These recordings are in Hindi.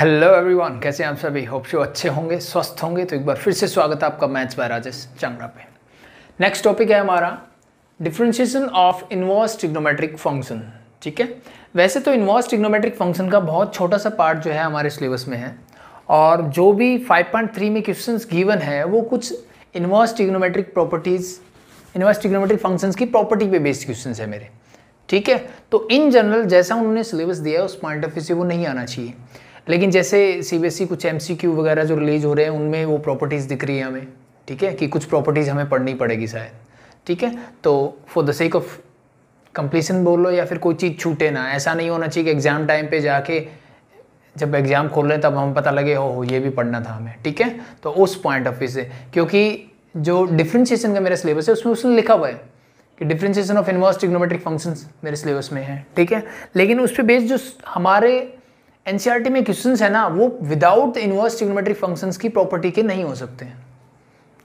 हेलो एवरीवन कैसे आप सभी होप शो अच्छे होंगे स्वस्थ होंगे तो एक बार फिर से स्वागत है आपका मैथ्स बाय राजेश चांगड़ा पे नेक्स्ट टॉपिक है हमारा differentiation of inverse trigonometric function ठीक है वैसे तो इन्वर्स ट्रिग्नोमेट्रिक फंक्शन का बहुत छोटा सा पार्ट जो है हमारे सिलेबस में है और जो भी 5.3 में क्वेश्चन गिवन है वो कुछ inverse trigonometric properties inverse trigonometric functions की प्रॉपर्टी पे बेस्ड क्वेश्चन है मेरे ठीक है तो इन जनरल जैसा उन्होंने सिलेबस दिया है उस पॉइंट ऑफ व्यू से वो नहीं आना चाहिए लेकिन जैसे सी e कुछ एम वगैरह जो रिलीज हो रहे हैं उनमें वो प्रॉपर्टीज़ दिख रही है हमें ठीक है कि कुछ प्रॉपर्टीज़ हमें पढ़नी पड़ेगी शायद ठीक है तो for the sake of completion बोल लो या फिर कोई चीज़ छूटे ना ऐसा नहीं होना चाहिए कि एग्ज़ाम टाइम पे जाके जब एग्ज़ाम खोल रहे हैं तब हमें पता लगे हो ये भी पढ़ना था हमें ठीक है तो उस पॉइंट ऑफ व्यू से क्योंकि जो डिफ्रेंशिएशन का मेरा सिलेबस है उसमें उसने लिखा हुआ है कि differentiation of inverse trigonometric functions मेरे सिलेबस में है ठीक है लेकिन उस पर बेस्ड जो हमारे एन में क्वेश्चन है ना वो विदाउट इनवर्स ट्रिग्नोमेट्रिक फंक्शंस की प्रॉपर्टी के नहीं हो सकते हैं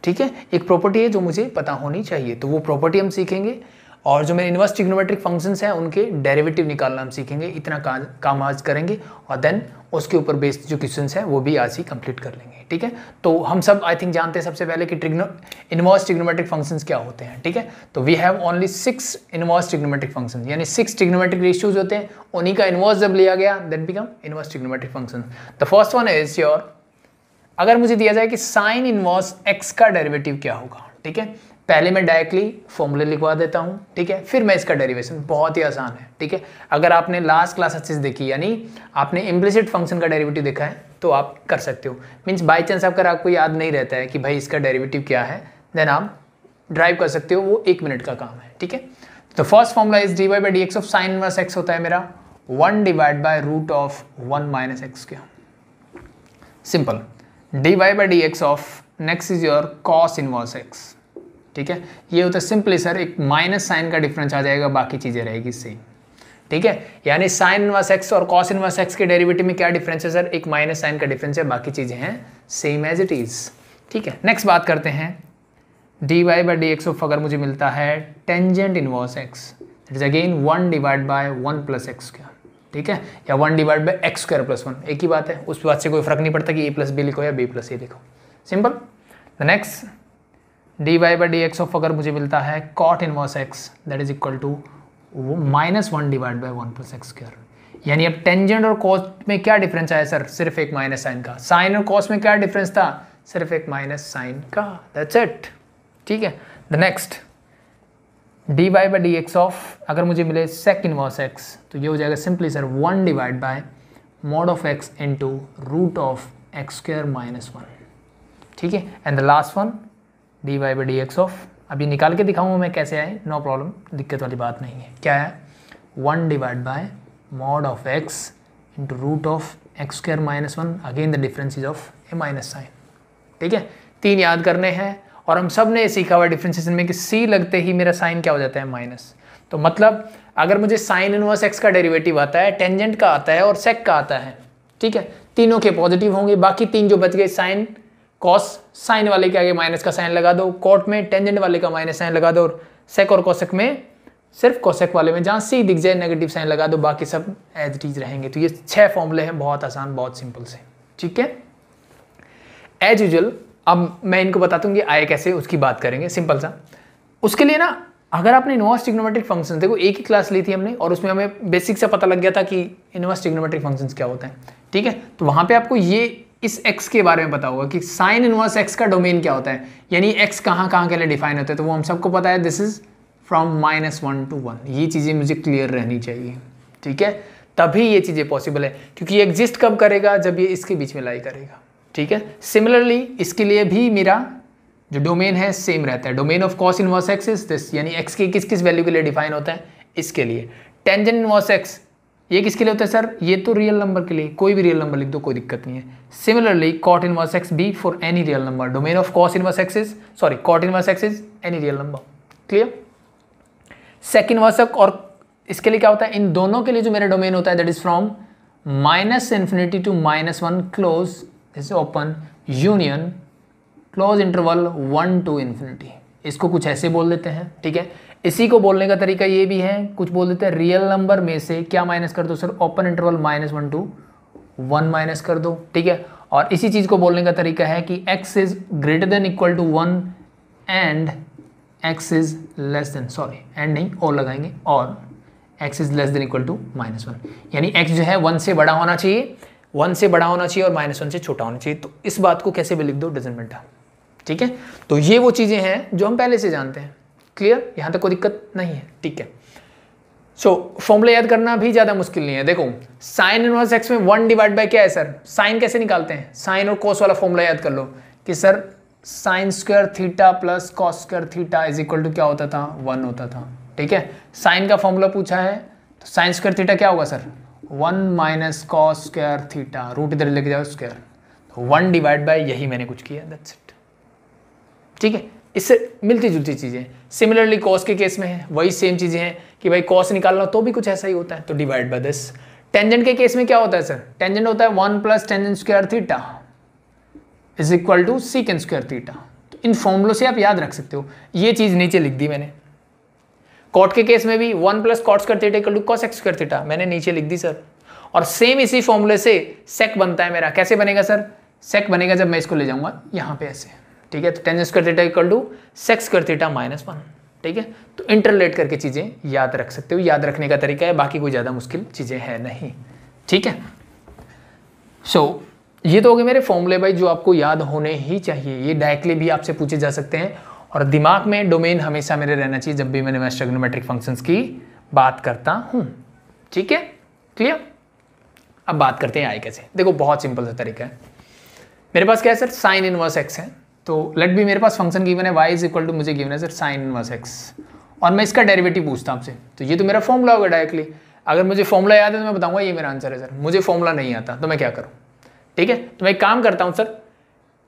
ठीक है एक प्रॉपर्टी है जो मुझे पता होनी चाहिए तो वो प्रॉपर्टी हम सीखेंगे और जो मेरे इनवर्स ट्रिग्नोमेट्रिक फंक्शंस हैं उनके डेरिवेटिव निकालना हम सीखेंगे इतना का, काम आज करेंगे और देन उसके ऊपर बेस्ड जो क्वेश्चन हैं वो भी आज ही कंप्लीट कर लेंगे ठीक है तो हम सब आई थिंक जानते हैं सबसे पहले कि ट्रिग्नो इनवर्स ट्रिग्नोमेट्रिक फंक्शंस क्या होते हैं ठीक है तो we have only six inverse trigonometric function यानी सिक्स ट्रिग्नोमेट्रिक रेशियोज होते हैं उन्हीं का इनवर्स जब लिया गया then become inverse trigonometric function the first one is your अगर मुझे दिया जाए कि साइन इनवर्स एक्स का डेरिवेटिव क्या होगा ठीक है पहले मैं डायरेक्टली फॉर्मूले लिखवा देता हूँ ठीक है फिर मैं इसका डेरिवेशन बहुत ही आसान है ठीक है अगर आपने लास्ट क्लास अच्छे से देखी यानी आपने इम्प्लिसिट फंक्शन का डेरिवेटिव देखा है तो आप कर सकते हो मीन्स बाई चांस अगर आपको याद नहीं रहता है कि भाई इसका डेरिवेटिव क्या है देन आप ड्राइव कर सकते हो वो एक मिनट का काम है ठीक है तो first formula is d by d x of sine inverse x होता है मेरा one divide by root of one minus x क्या simple d y by d x of next is your cos inverse x ठीक है ये होता है सिंपली सर एक माइनस साइन का डिफरेंस आ जाएगा बाकी चीज़ें रहेगी सेम ठीक है यानी साइन इनवर्स एक्स और कॉस इनवर्स एक्स के डेरिवेटिव में क्या डिफरेंस है सर एक माइनस साइन का डिफरेंस है बाकी चीज़ें हैं सेम एज इट इज़ ठीक है नेक्स्ट बात करते हैं d y by d x of अगर मुझे मिलता है tangent inverse x it is again one divide by one plus x का ठीक है या one divide by x square plus one एक ही बात है उस बात से कोई फर्क नहीं पड़ता कि ए प्लस बी लिखो या बी प्लस ए लिखो simple the next d y by d x of अगर मुझे मिलता है cot inverse x that is equal to वो minus one divide by one plus x square यानी अब टेंजेंट और कॉस्ट में क्या डिफरेंस आया सर सिर्फ एक माइनस साइन का साइन और कॉस्ट में क्या डिफरेंस था सिर्फ एक माइनस साइन का दैट्स इट ठीक है the next d y by d x of अगर मुझे मिले सेक इन वर्स एक्स तो ये हो जाएगा simply sir one divide by mod of x into root of x square minus one ठीक है and the last one d y by d x of अभी निकाल के दिखाऊंगा मैं कैसे आए नो प्रॉब्लम दिक्कत वाली बात नहीं है क्या है one divide by mod of x into root of x square minus one again the difference is of a minus sign ठीक है तीन याद करने हैं और हम सब ने सीखा हुआ डिफ्रेंसिएशन में कि सी लगते ही मेरा साइन क्या हो जाता है माइनस तो मतलब अगर मुझे साइन इनवर्स एक्स का डेरिवेटिव आता है टेंजेंट का आता है और सेक का आता है ठीक है तीनों के पॉजिटिव होंगे बाकी तीन जो बच गए साइन कॉस साइन वाले के आगे माइनस का साइन लगा दो कॉट में टेंजेंट वाले का माइनस साइन लगा दो और सेक और कोसेक में सिर्फ कोसेक वाले में जहाँ सी दिख जाए नेगेटिव साइन लगा दो बाकी सब एज इज रहेंगे तो ये छह फॉर्मूले हैं बहुत आसान बहुत सिंपल से ठीक है एज यूजल अब मैं इनको बता दूंगी आए कैसे उसकी बात करेंगे सिंपल सा उसके लिए ना अगर आपने इन्वर्स टिग्नोमेट्रिक फंक्शन देखो एक ही क्लास ली थी हमने और उसमें हमें बेसिक से पता लग गया था कि इन्वर्स टिग्नोमेट्रिक फंक्शंस क्या होते हैं ठीक है तो वहां पे आपको ये इस x के बारे में पता होगा कि साइन इनवर्स x का डोमेन क्या होता है यानी x कहाँ कहाँ के लिए डिफाइन होता है तो वो हम सबको पता है this is from minus one to one ये चीज़ें मुझे क्लियर रहनी चाहिए ठीक है तभी ये चीज़ें पॉसिबल है क्योंकि एग्जिस्ट कब करेगा जब ये इसके बीच में लाई करेगा ठीक है सिमिलरली इसके लिए भी मेरा जो डोमेन है सेम रहता है domain of cos inverse x is this यानी एक्स के किस किस वैल्यू के लिए डिफाइन होता है इसके लिए टेंजेंट इनवर्स एक्स ये किसके लिए होता है सर ये तो रियल नंबर के लिए कोई भी रियल नंबर लिख दो कोई दिक्कत नहीं है similarly cot inverse x be for any real number domain of cos inverse x is sorry cot inverse x is any real number clear second वर्सक और इसके लिए क्या होता है इन दोनों के लिए जो मेरा डोमेन होता है that is from minus infinity to minus one close is open union close interval one to infinity इसको कुछ ऐसे बोल देते हैं ठीक है इसी को बोलने का तरीका ये भी है कुछ बोल देते हैं रियल नंबर में से क्या माइनस कर दो sir open interval minus one to one minus कर दो ठीक है और इसी चीज़ को बोलने का तरीका है कि x is greater than equal to one and x is less than sorry and नहीं और लगाएंगे और x is less than equal to minus one यानी x जो है वन से बड़ा होना चाहिए वन से बड़ा होना चाहिए और माइनस वन से छोटा होना चाहिए तो इस बात को कैसे भी लिख दो डजेंट मैटर ठीक है तो ये वो चीज़ें हैं जो हम पहले से जानते हैं क्लियर यहां तक कोई दिक्कत नहीं है ठीक है सो so, फॉर्मूला याद करना भी ज़्यादा मुश्किल नहीं है देखो साइन इनवर्स एक्स में वन डिवाइड बाय क्या है सर साइन कैसे निकालते हैं साइन और कॉस वाला फॉर्मूला याद कर लो कि sir sine square theta plus cos square theta is equal to क्या होता था वन होता था ठीक है साइन का फॉर्मूला पूछा है तो साइन स्क्वायर थीटा क्या होगा sir one minus cos square theta root इधर लेके जाओ स्क्वायर तो वन डिवाइड बाय यही मैंने कुछ किया दैट्स इट ठीक है इससे मिलती जुलती चीज़ें सिमिलरली कॉस के केस में है वही सेम चीज़ें हैं कि भाई कॉस निकालना तो भी कुछ ऐसा ही होता है तो डिवाइड बाय दस टेंजेंट के केस में क्या होता है सर टेंजेंट होता है one plus tangent square theta is equal to secant square theta तो इन फॉर्मुलों से आप याद रख सकते हो ये चीज़ नीचे लिख दी मैंने कॉट के केस में भी one plus cot square theta equal to cos x square theta मैंने नीचे लिख दी सर और सेम इसी फॉर्मूले से सेक बनता है मेरा कैसे बनेगा सर सेक बनेगा जब मैं इसको ले जाऊंगा यहाँ पे ऐसे ठीक है तो tan square theta equal to sec square theta minus one ठीक है तो इंटरलेट करके चीज़ें याद रख सकते हो याद रखने का तरीका है बाकी कोई ज़्यादा मुश्किल चीज़ें है नहीं ठीक है सो so, ये तो हो गए मेरे फॉर्मूले भाई जो आपको याद होने ही चाहिए ये डायरेक्टली भी आपसे पूछे जा सकते हैं और दिमाग में डोमेन हमेशा मेरे रहना चाहिए जब भी मैंने मैं स्ट्रेग्नोमेट्रिक फंक्शंस की बात करता हूँ ठीक है क्लियर अब बात करते हैं आई कैसे देखो बहुत सिंपल सा तरीका है मेरे पास क्या है सर साइन इनवर्स एक्स है तो लेट भी मेरे पास फंक्शन गिवन है y इज इक्वल टू मुझे गिवन है सर साइन इनवर्स एक्स और मैं इसका डेरिवेटिव पूछता हूँ आपसे तो ये तो मेरा फॉर्मूला होगा डायरेक्टली अगर मुझे फॉर्मूला याद है तो मैं बताऊँगा ये मेरा आंसर है सर मुझे फॉर्मूला नहीं आता तो मैं क्या करूँ ठीक है तो मैं एक काम करता हूँ सर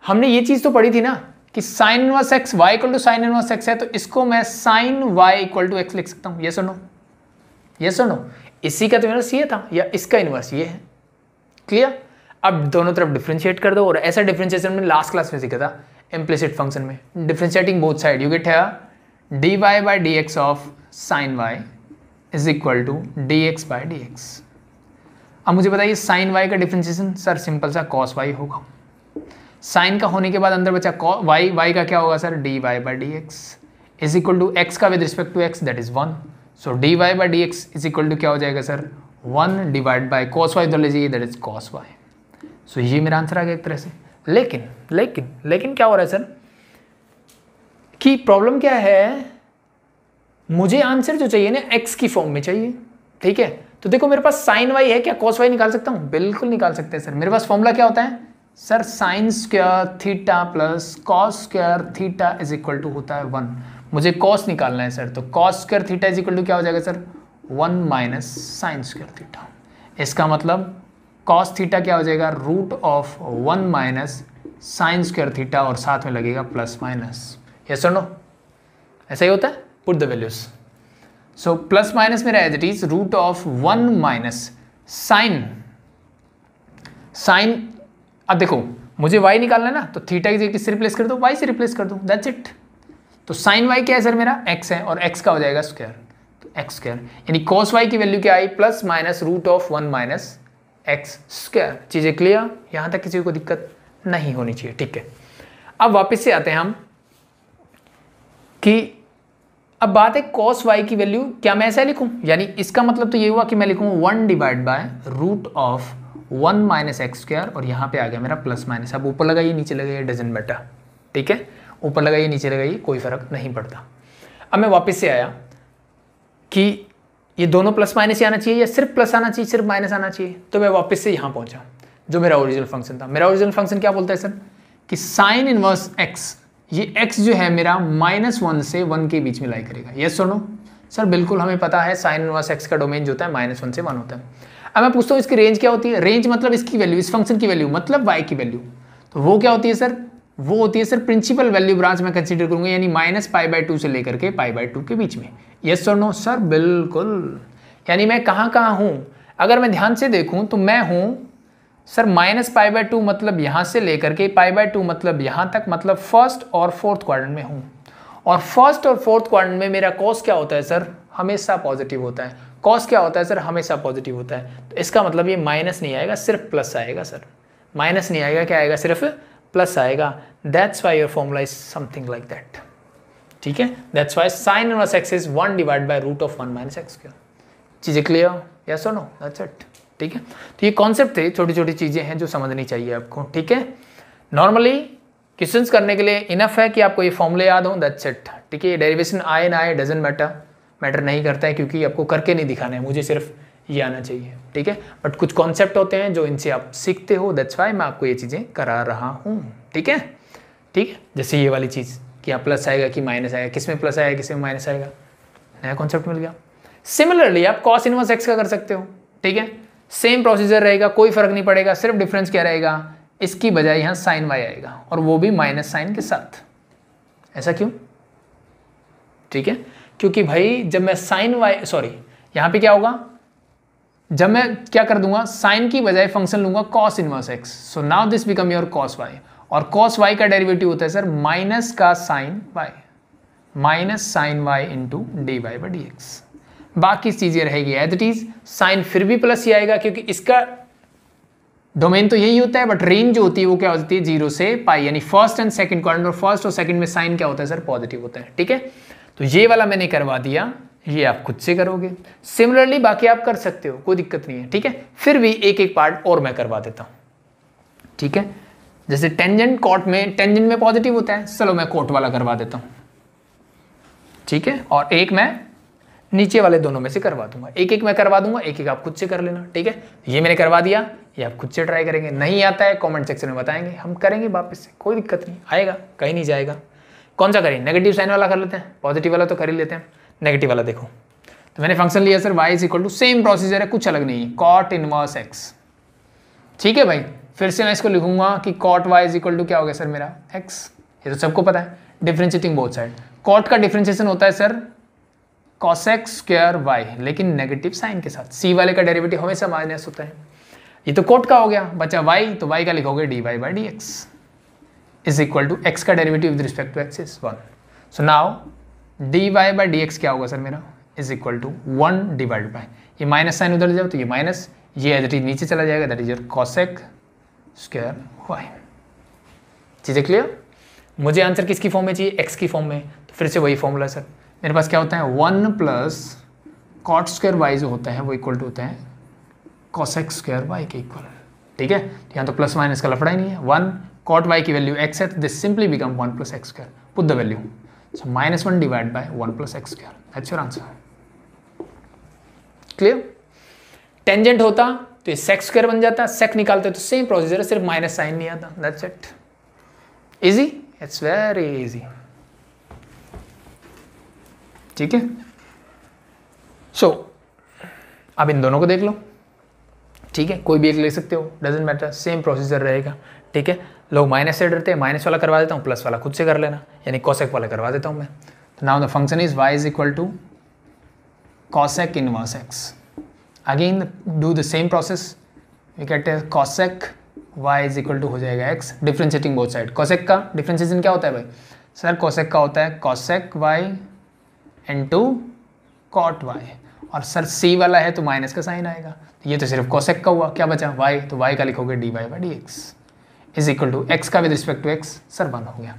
हमने ये चीज़ तो पढ़ी थी ना कि sine inverse x y equal to sine inverse x है तो इसको मैं sine y equal to x लिख सकता हूँ ये सुनो ये सुनो इसी का तो इनवर्स ये था या इसका इनवर्स ये है क्लियर अब दोनों तरफ डिफ्रेंशिएट कर दो और ऐसा डिफ्रेंशिएशन में लास्ट क्लास में सीखा था इम्प्लिसिट फंक्शन में डिफ्रेंशिएटिंग बोथ साइड गेट है d y by d x of sine y is equal to d x by d x अब मुझे बताइए साइन वाई का डिफ्रेंशिएशन सर सिंपल सा कॉस वाई होगा साइन का होने के बाद अंदर बचा वाई वाई का क्या होगा sir d y by d x is equal to x का with respect to x that is one so d y by d x is equal to क्या हो जाएगा sir one divide by cos y तो लीजिए that is cos y so ये मेरा आंसर आ गया एक तरह से लेकिन लेकिन लेकिन क्या हो रहा है सर कि प्रॉब्लम क्या है मुझे आंसर जो चाहिए ना एक्स की फॉर्म में चाहिए ठीक है तो देखो मेरे पास साइन वाई है क्या कॉस वाई निकाल सकता हूं बिल्कुल निकाल सकते हैं सर मेरे पास फॉर्मूला क्या होता है sir sine square theta plus cos square theta is equal to होता है वन मुझे कॉस निकालना है सर तो cos square theta is equal to क्या हो जाएगा sir one minus sine square theta इसका मतलब कॉस थीटा क्या हो जाएगा root of one minus sine square theta और साथ में लगेगा प्लस माइनस ये सर नो ऐसा ही होता है put the values so plus minus मेरा as it is root of one minus sine sine अब देखो मुझे y निकालना है ना तो थीटा की जगह किससे रिप्लेस कर दो y से रिप्लेस कर दो दैट्स इट तो साइन y क्या है सर मेरा x है और x का हो जाएगा स्क्वायर तो एक्स स्क्वायर यानी cos y की वैल्यू क्या आई plus minus root of one minus x square चीज़ें क्लियर यहां तक किसी को दिक्कत नहीं होनी चाहिए ठीक है अब वापस से आते हैं हम कि अब बात है कॉस वाई की वैल्यू क्या मैं ऐसा लिखूं यानी इसका मतलब तो ये हुआ कि मैं लिखूं one divide by root of one minus x square और यहां पे आ गया मेरा प्लस माइनस अब ऊपर लगाइए नीचे लगाइए डजेंट मैटर ठीक है ऊपर लगाइए नीचे लगाइए कोई फर्क नहीं पड़ता अब मैं वापस से आया कि ये दोनों प्लस माइनस ही आना चाहिए या सिर्फ प्लस आना चाहिए सिर्फ माइनस आना चाहिए तो मैं वापस से यहाँ पहुँचा जो मेरा ओरिजिनल फंक्शन था मेरा ओरिजिनल फंक्शन क्या बोलता है सर कि साइन इनवर्स एक्स ये एक्स जो है मेरा माइनस वन से वन के बीच में लाई करेगा यस सुनो सर बिल्कुल हमें पता है साइन इनवर्स एक्स का डोमेन जो होता है माइनस वन से वन होता है अब मैं पूछता हूँ इसकी रेंज क्या होती है रेंज मतलब इसकी वैल्यू इस फंक्शन की वैल्यू मतलब वाई की वैल्यू तो वो क्या होती है सर वो होती है सर प्रिंसिपल वैल्यू ब्रांच में कंसिडर करूंगा यानी माइनस पाई बाई टू से लेकर के पाई बाई टू के बीच में यस और नो सर बिल्कुल यानी मैं कहाँ कहाँ हूँ अगर मैं ध्यान से देखूँ तो मैं हूँ sir minus pi by two मतलब यहाँ से लेकर के पाई बाई टू मतलब यहाँ तक मतलब फर्स्ट और फोर्थ क्वार्टर में हूँ और फर्स्ट और फोर्थ क्वार्टर में मेरा कॉस क्या होता है सर हमेशा पॉजिटिव होता है कॉस क्या होता है सर हमेशा पॉजिटिव होता है तो इसका मतलब ये माइनस नहीं आएगा सिर्फ प्लस आएगा सर माइनस नहीं आएगा क्या आएगा सिर्फ प्लस आएगा that's why your formula is something like that ठीक है that's why sine inverse x is one divide by root of one minus x क्यू चीज़ें क्लियर यस और नो दैट्स इट ठीक है तो ये कॉन्सेप्ट थे छोटी छोटी चीज़ें हैं जो समझनी चाहिए आपको ठीक है नॉर्मली क्वेश्चन करने के लिए इनफ है कि आपको ये फॉर्मूले याद हो दैट्स इट ठीक है डेरिवेशन आए ना आए डजेंट मैटर मैटर नहीं करता है क्योंकि आपको करके नहीं दिखाना है मुझे सिर्फ ये आना चाहिए ठीक है बट कुछ कॉन्सेप्ट होते हैं जो इनसे आप सीखते हो दैट्स वाई मैं आपको ये चीज़ें करा रहा हूँ ठीक है ठीक है जैसे ये वाली चीज़ कि आप प्लस आएगा कि माइनस आएगा किस में प्लस आएगा किस में माइनस आएगा नया कॉन्सेप्ट मिल गया सिमिलरली आप कॉस इनवर्स एक्स का कर सकते हो ठीक है सेम प्रोसीजर रहेगा कोई फर्क नहीं पड़ेगा सिर्फ डिफरेंस क्या रहेगा इसकी बजाय यहाँ साइन वाई आएगा और वो भी माइनस साइन के साथ ऐसा क्यों ठीक है क्योंकि भाई जब मैं साइन वाई सॉरी यहाँ पे क्या होगा जब मैं क्या कर दूंगा साइन की बजाय फंक्शन लूंगा cos inverse x so now this become your cos y और कॉस वाई का डेरिवेटिव होता है सर माइनस का sine y minus sine y into d y by d x बाकी चीज़ें रहेगी एज इट इज साइन फिर भी प्लस ही आएगा क्योंकि इसका डोमेन तो यही होता है बट रेंज जो होती है वो क्या होती है जीरो से पाई यानी फर्स्ट एंड सेकंड क्वाड्रेंट और फर्स्ट और सेकंड में साइन क्या होता है सर पॉजिटिव होता है ठीक है तो ये वाला मैंने करवा दिया ये आप खुद से करोगे सिमिलरली बाकी आप कर सकते हो कोई दिक्कत नहीं है ठीक है फिर भी एक एक पार्ट और मैं करवा देता हूं ठीक है जैसे टेंजेंट कोट में टेंजेंट में पॉजिटिव होता है चलो मैं कोट वाला करवा देता हूँ ठीक है और एक मैं नीचे वाले दोनों में से करवा दूंगा एक एक मैं करवा दूंगा एक एक आप खुद से कर लेना ठीक है ये मैंने करवा दिया ये आप खुद से ट्राई करेंगे नहीं आता है कमेंट सेक्शन में बताएंगे हम करेंगे वापस से कोई दिक्कत नहीं आएगा कहीं नहीं जाएगा कौन सा करें नेगेटिव साइन वाला कर लेते हैं पॉजिटिव वाला तो कर ही लेते हैं नेगेटिव वाला देखो तो मैंने फंक्शन लिया sir y is equal to same procedure है कुछ अलग नहीं है कॉट इनवर्स एक्स ठीक है भाई फिर से मैं इसको लिखूंगा कि cot y is equal to क्या हो गया सर मेरा एक्स ये तो सबको पता है डिफ्रेंशिएटिंग बोथ साइड कॉट का डिफ्रेंशिएशन होता है sir cos x square y लेकिन नेगेटिव साइन के साथ सी वाले का डेरिवेटिव हमेशा माइनस होता है ये तो कोट का हो गया बचा वाई तो वाई का लिखोगे d y by d x is equal to x का derivative with respect to x is one so now d y by d x क्या होगा सर मेरा is equal to one divide by ये माइनस साइन उधर जाओ तो ये माइनस ये नीचे चला जाएगा that is your cos x square y चीज़ें क्लियर मुझे आंसर किसकी फॉर्म में चाहिए एक्स की फॉर्म में तो फिर से वही फॉर्मूला सर मेरे पास क्या होता है one plus cot square y जो होता है वो इक्वल टू होता है कॉसेक स्क्वायर वाई के इक्वल ठीक है तो यहाँ तो प्लस माइनस का लफड़ा ही नहीं है वन कॉट वाई की वैल्यू एक्स है तो this simply become one plus x square put the value so minus one divide by one plus x square that's your answer clear tangent होता तो ये सेक्स स्क्वायर बन जाता है सेक निकालते तो सेम प्रोसीजर है सिर्फ माइनस साइन नहीं आता that's it easy it's very easy ठीक है सो अब इन दोनों को देख लो ठीक है कोई भी एक ले सकते हो डजेंट मैटर सेम प्रोसीजर रहेगा ठीक है लोग माइनस से डरते हैं माइनस वाला करवा देता हूँ प्लस वाला खुद से कर लेना यानी कॉसेक वाला करवा देता हूँ मैं तो now the function is y is equal to cosec inverse x again do the same process we get cosec y is equal to हो जाएगा x differentiating both side cosec का डिफ्रेंशिएशन क्या होता है भाई सर कॉसेक का होता है cosec y to cot y और सर c वाला है तो माइनस का साइन आएगा तो ये तो सिर्फ कॉसेक का हुआ क्या बचा y तो y का लिखोगे d y by d x is equal to x का with respect to x sir one हो गया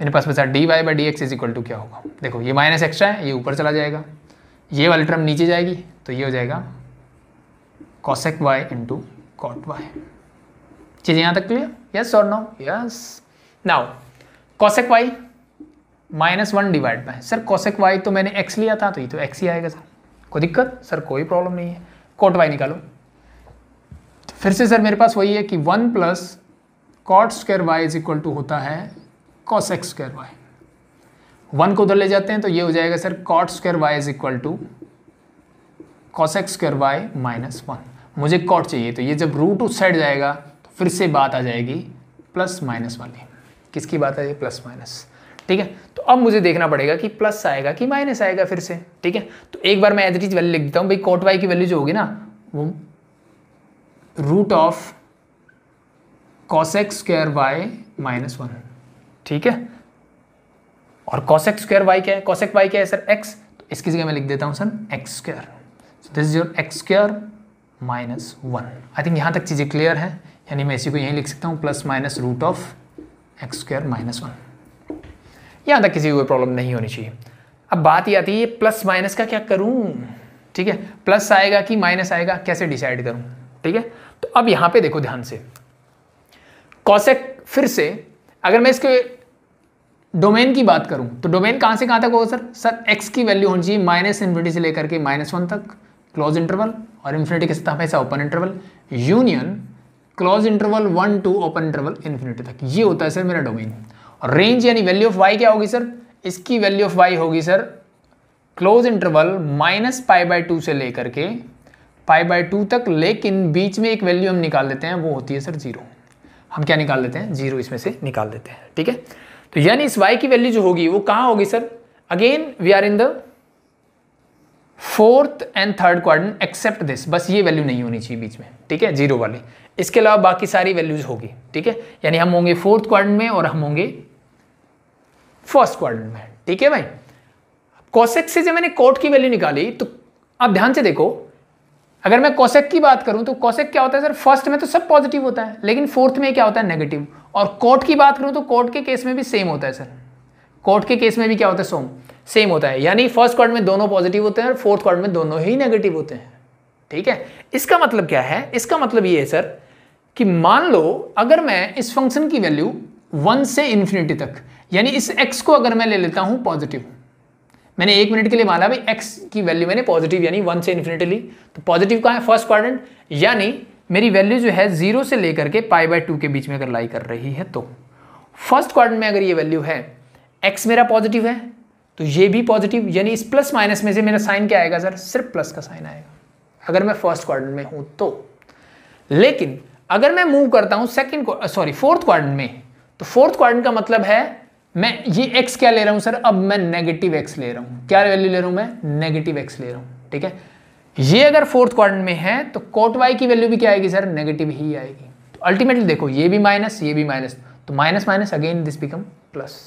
मेरे पास बचा d y by d x is equal to क्या होगा देखो ये माइनस एक्स्ट्रा है ये ऊपर चला जाएगा ये वाली टर्म नीचे जाएगी तो ये हो जाएगा cosec y into cot y चीज़ें यहाँ तक क्लियर यस और no yes now cosec y minus one divide by sir cosec y तो मैंने एक्स लिया था तो ये तो एक्स ही आएगा सर कोई दिक्कत सर कोई प्रॉब्लम नहीं है कॉट वाई निकालो तो फिर से सर मेरे पास वही है कि one plus cot square y is equal to होता है cos square square y one को उधर ले जाते हैं तो ये हो जाएगा sir cot square y is equal to cos square square y minus one मुझे कॉट चाहिए तो ये जब रूट उस साइड जाएगा तो फिर से बात आ जाएगी प्लस माइनस वाली किसकी बात आएगी प्लस माइनस ठीक है तो अब मुझे देखना पड़ेगा कि प्लस आएगा कि माइनस आएगा फिर से ठीक है तो एक बार मैं एवरेज वैल्यू लिख देता हूँ भाई कॉट वाई की वैल्यू जो होगी ना वो root of cosec square y minus one ठीक है और कॉसेक स्क्वायर वाई क्या है कॉसेक वाई क्या है सर एक्स तो इसकी जगह मैं लिख देता हूँ sir x square this is your x square minus one I think यहाँ तक चीज़ें क्लियर हैं यानी मैं इसी को यहीं लिख सकता हूँ plus minus root of x square minus one यहाँ तक किसी को कोई प्रॉब्लम नहीं होनी चाहिए अब बात ये आती है प्लस माइनस का क्या करूँ ठीक है प्लस आएगा कि माइनस आएगा कैसे डिसाइड करूँ ठीक है तो अब यहाँ पे देखो ध्यान से कॉसेक फिर से अगर मैं इसके डोमेन की बात करूं तो डोमेन कहां से कहां तक होगा सर सर एक्स की वैल्यू होनी चाहिए माइनस इन्फिनिटी से लेकर के माइनस वन तक क्लोज इंटरवल और इन्फिनिटी किस साथ हमेशा open interval union close interval one to open interval infinity तक ये होता है सर मेरा डोमेन और रेंज यानी वैल्यू ऑफ वाई क्या होगी सर इसकी वैल्यू ऑफ वाई होगी sir close interval minus pi by two से लेकर के पाई बाई टू तक लेकिन बीच में एक वैल्यू हम निकाल देते हैं वो होती है सर जीरो हम क्या निकाल देते हैं जीरो इसमें से निकाल देते हैं ठीक है तो यानी इस वाई की वैल्यू जो होगी वो कहाँ होगी sir again we are in the fourth and third क्वार्टन एक्सेप्ट दिस बस ये वैल्यू नहीं होनी चाहिए बीच में ठीक है जीरो वाली इसके अलावा बाकी सारी वैल्यूज होगी ठीक है यानी हम होंगे फोर्थ क्वार्टन में और हम होंगे फर्स्ट क्वार्टन में ठीक है भाई कॉसेक से जब मैंने कोर्ट की वैल्यू निकाली तो आप ध्यान से देखो अगर मैं कॉसेक की बात करूं तो कॉसेक क्या होता है सर फर्स्ट में तो सब पॉजिटिव होता है लेकिन फोर्थ में क्या होता है नेगेटिव और कोर्ट की बात करूं तो कोर्ट के केस में भी सेम होता है सर कोर्ट के केस में भी क्या होता है सोम सेम होता है यानी फर्स्ट क्वार्टर में दोनों पॉजिटिव होते हैं और फोर्थ क्वार्टर में दोनों ही नेगेटिव होते हैं ठीक है इसका मतलब क्या है इसका मतलब ये है सर कि मान लो अगर मैं इस फंक्शन की वैल्यू वन से इन्फिनिटी तक यानी इस एक्स को अगर मैं ले लेता हूँ पॉजिटिव मैंने एक मिनट के लिए माना भाई एक्स की वैल्यू मैंने पॉजिटिव यानी वन से इन्फिनिटी ली तो पॉजिटिव कहाँ है फर्स्ट क्वाड्रेंट यानी मेरी वैल्यू जो है जीरो से लेकर के पाई बाय टू के बीच में अगर लाई कर रही है तो फर्स्ट क्वार्टन में अगर ये वैल्यू है एक्स मेरा पॉजिटिव है तो ये भी पॉजिटिव यानी इस प्लस माइनस में से मेरा साइन क्या आएगा सर सिर्फ प्लस का साइन आएगा अगर मैं फर्स्ट क्वार्टर में हूं तो लेकिन अगर मैं मूव करता हूं सेकेंड सॉरी फोर्थ क्वार्टर में तो फोर्थ क्वार्टर का मतलब है मैं ये एक्स क्या ले रहा हूं सर अब मैं नेगेटिव एक्स ले रहा हूं क्या वैल्यू ले रहा हूं मैं नेगेटिव एक्स ले रहा हूं ठीक है ये अगर फोर्थ क्वार्टर में है तो कोट वाई की वैल्यू भी क्या आएगी सर नेगेटिव ही आएगी तो अल्टीमेटली देखो ये भी माइनस ये भी माइनस तो minus minus again this become plus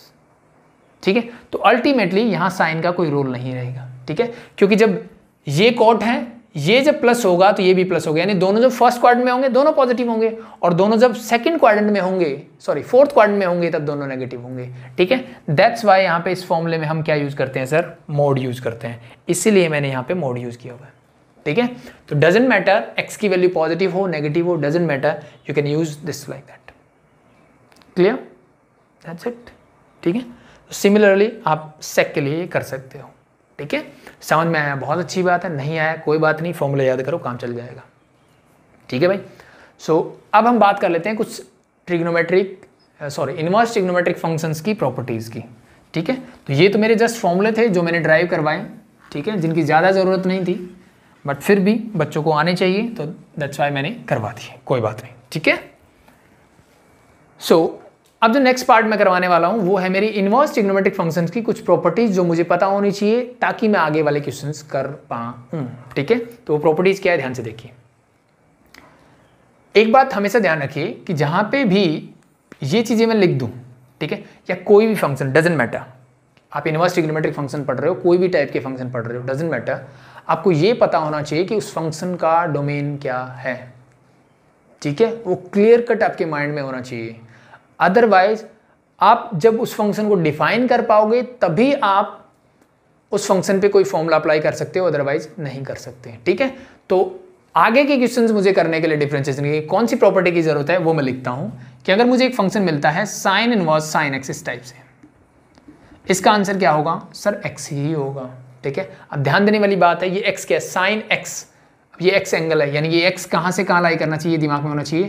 ठीक है तो अल्टीमेटली यहां साइन का कोई रोल नहीं रहेगा ठीक है क्योंकि जब ये कॉट है ये जब प्लस होगा तो ये भी प्लस होगा यानी दोनों जब फर्स्ट क्वार्टर में होंगे दोनों पॉजिटिव होंगे और दोनों जब सेकंड क्वार्टर में होंगे सॉरी फोर्थ क्वार्टर में होंगे तब दोनों नेगेटिव होंगे ठीक है दैट्स वाई यहां पे इस फॉर्मूले में हम क्या यूज़ करते हैं सर मोड यूज़ करते हैं इसीलिए मैंने यहां पे मोड यूज़ किया हुआ है ठीक है तो डजेंट मैटर एक्स की वैल्यू पॉजिटिव हो नेगेटिव हो doesn't matter you can use this like that clear that's it ठीक है सिमिलरली आप सेक के लिए कर सकते हो ठीक है समझ में आया बहुत अच्छी बात है नहीं आया कोई बात नहीं फॉर्मूला याद करो काम चल जाएगा ठीक है भाई सो so, अब हम बात कर लेते हैं कुछ trigonometric sorry inverse trigonometric functions की प्रॉपर्टीज़ की ठीक है तो ये तो मेरे जस्ट फॉर्मूले थे जो मैंने ड्राइव करवाए ठीक है जिनकी ज़्यादा ज़रूरत नहीं थी बट फिर भी बच्चों को आने चाहिए तो दट्स वाई मैंने करवा दिए कोई बात नहीं ठीक है सो अब जो नेक्स्ट पार्ट मैं करवाने वाला हूँ वो है मेरी इन्वर्स टिग्नोमेटिक फंक्शन की कुछ प्रॉपर्टीज जो मुझे पता होनी चाहिए ताकि मैं आगे वाले क्वेश्चन कर पाऊँ ठीक है तो वो प्रॉपर्टीज क्या है ध्यान से देखिए एक बात हमेशा ध्यान रखिए कि जहाँ पे भी ये चीज़ें मैं लिख दूँ ठीक है या कोई भी फंक्शन डजेंट मैटर आप इन्वर्स टिग्नोमेटिक फंक्शन पढ़ रहे हो कोई भी टाइप के फंक्शन पढ़ रहे हो डजेंट मैटर आपको ये पता होना चाहिए कि उस फंक्शन का डोमेन क्या है ठीक है वो क्लियर कट आपके माइंड में होना चाहिए अदरवाइज आप जब उस फंक्शन को डिफाइन कर पाओगे तभी आप उस फंक्शन पे कोई फॉर्मूला अप्लाई कर सकते हो अदरवाइज नहीं कर सकते ठीक है तो आगे के क्वेश्चन मुझे करने के लिए डिफ्रेंशिएशन की कौन सी प्रॉपर्टी की जरूरत है वो मैं लिखता हूँ कि अगर मुझे एक फंक्शन मिलता है साइन इनवर्स साइन एक्स इस टाइप से इसका आंसर क्या होगा सर एक्स ही होगा ठीक है अब ध्यान देने वाली बात है ये एक्स क्या है साइन एक्स ये एक्स एंगल है यानी ये एक्स कहां से कहाँ लाई करना चाहिए दिमाग में होना चाहिए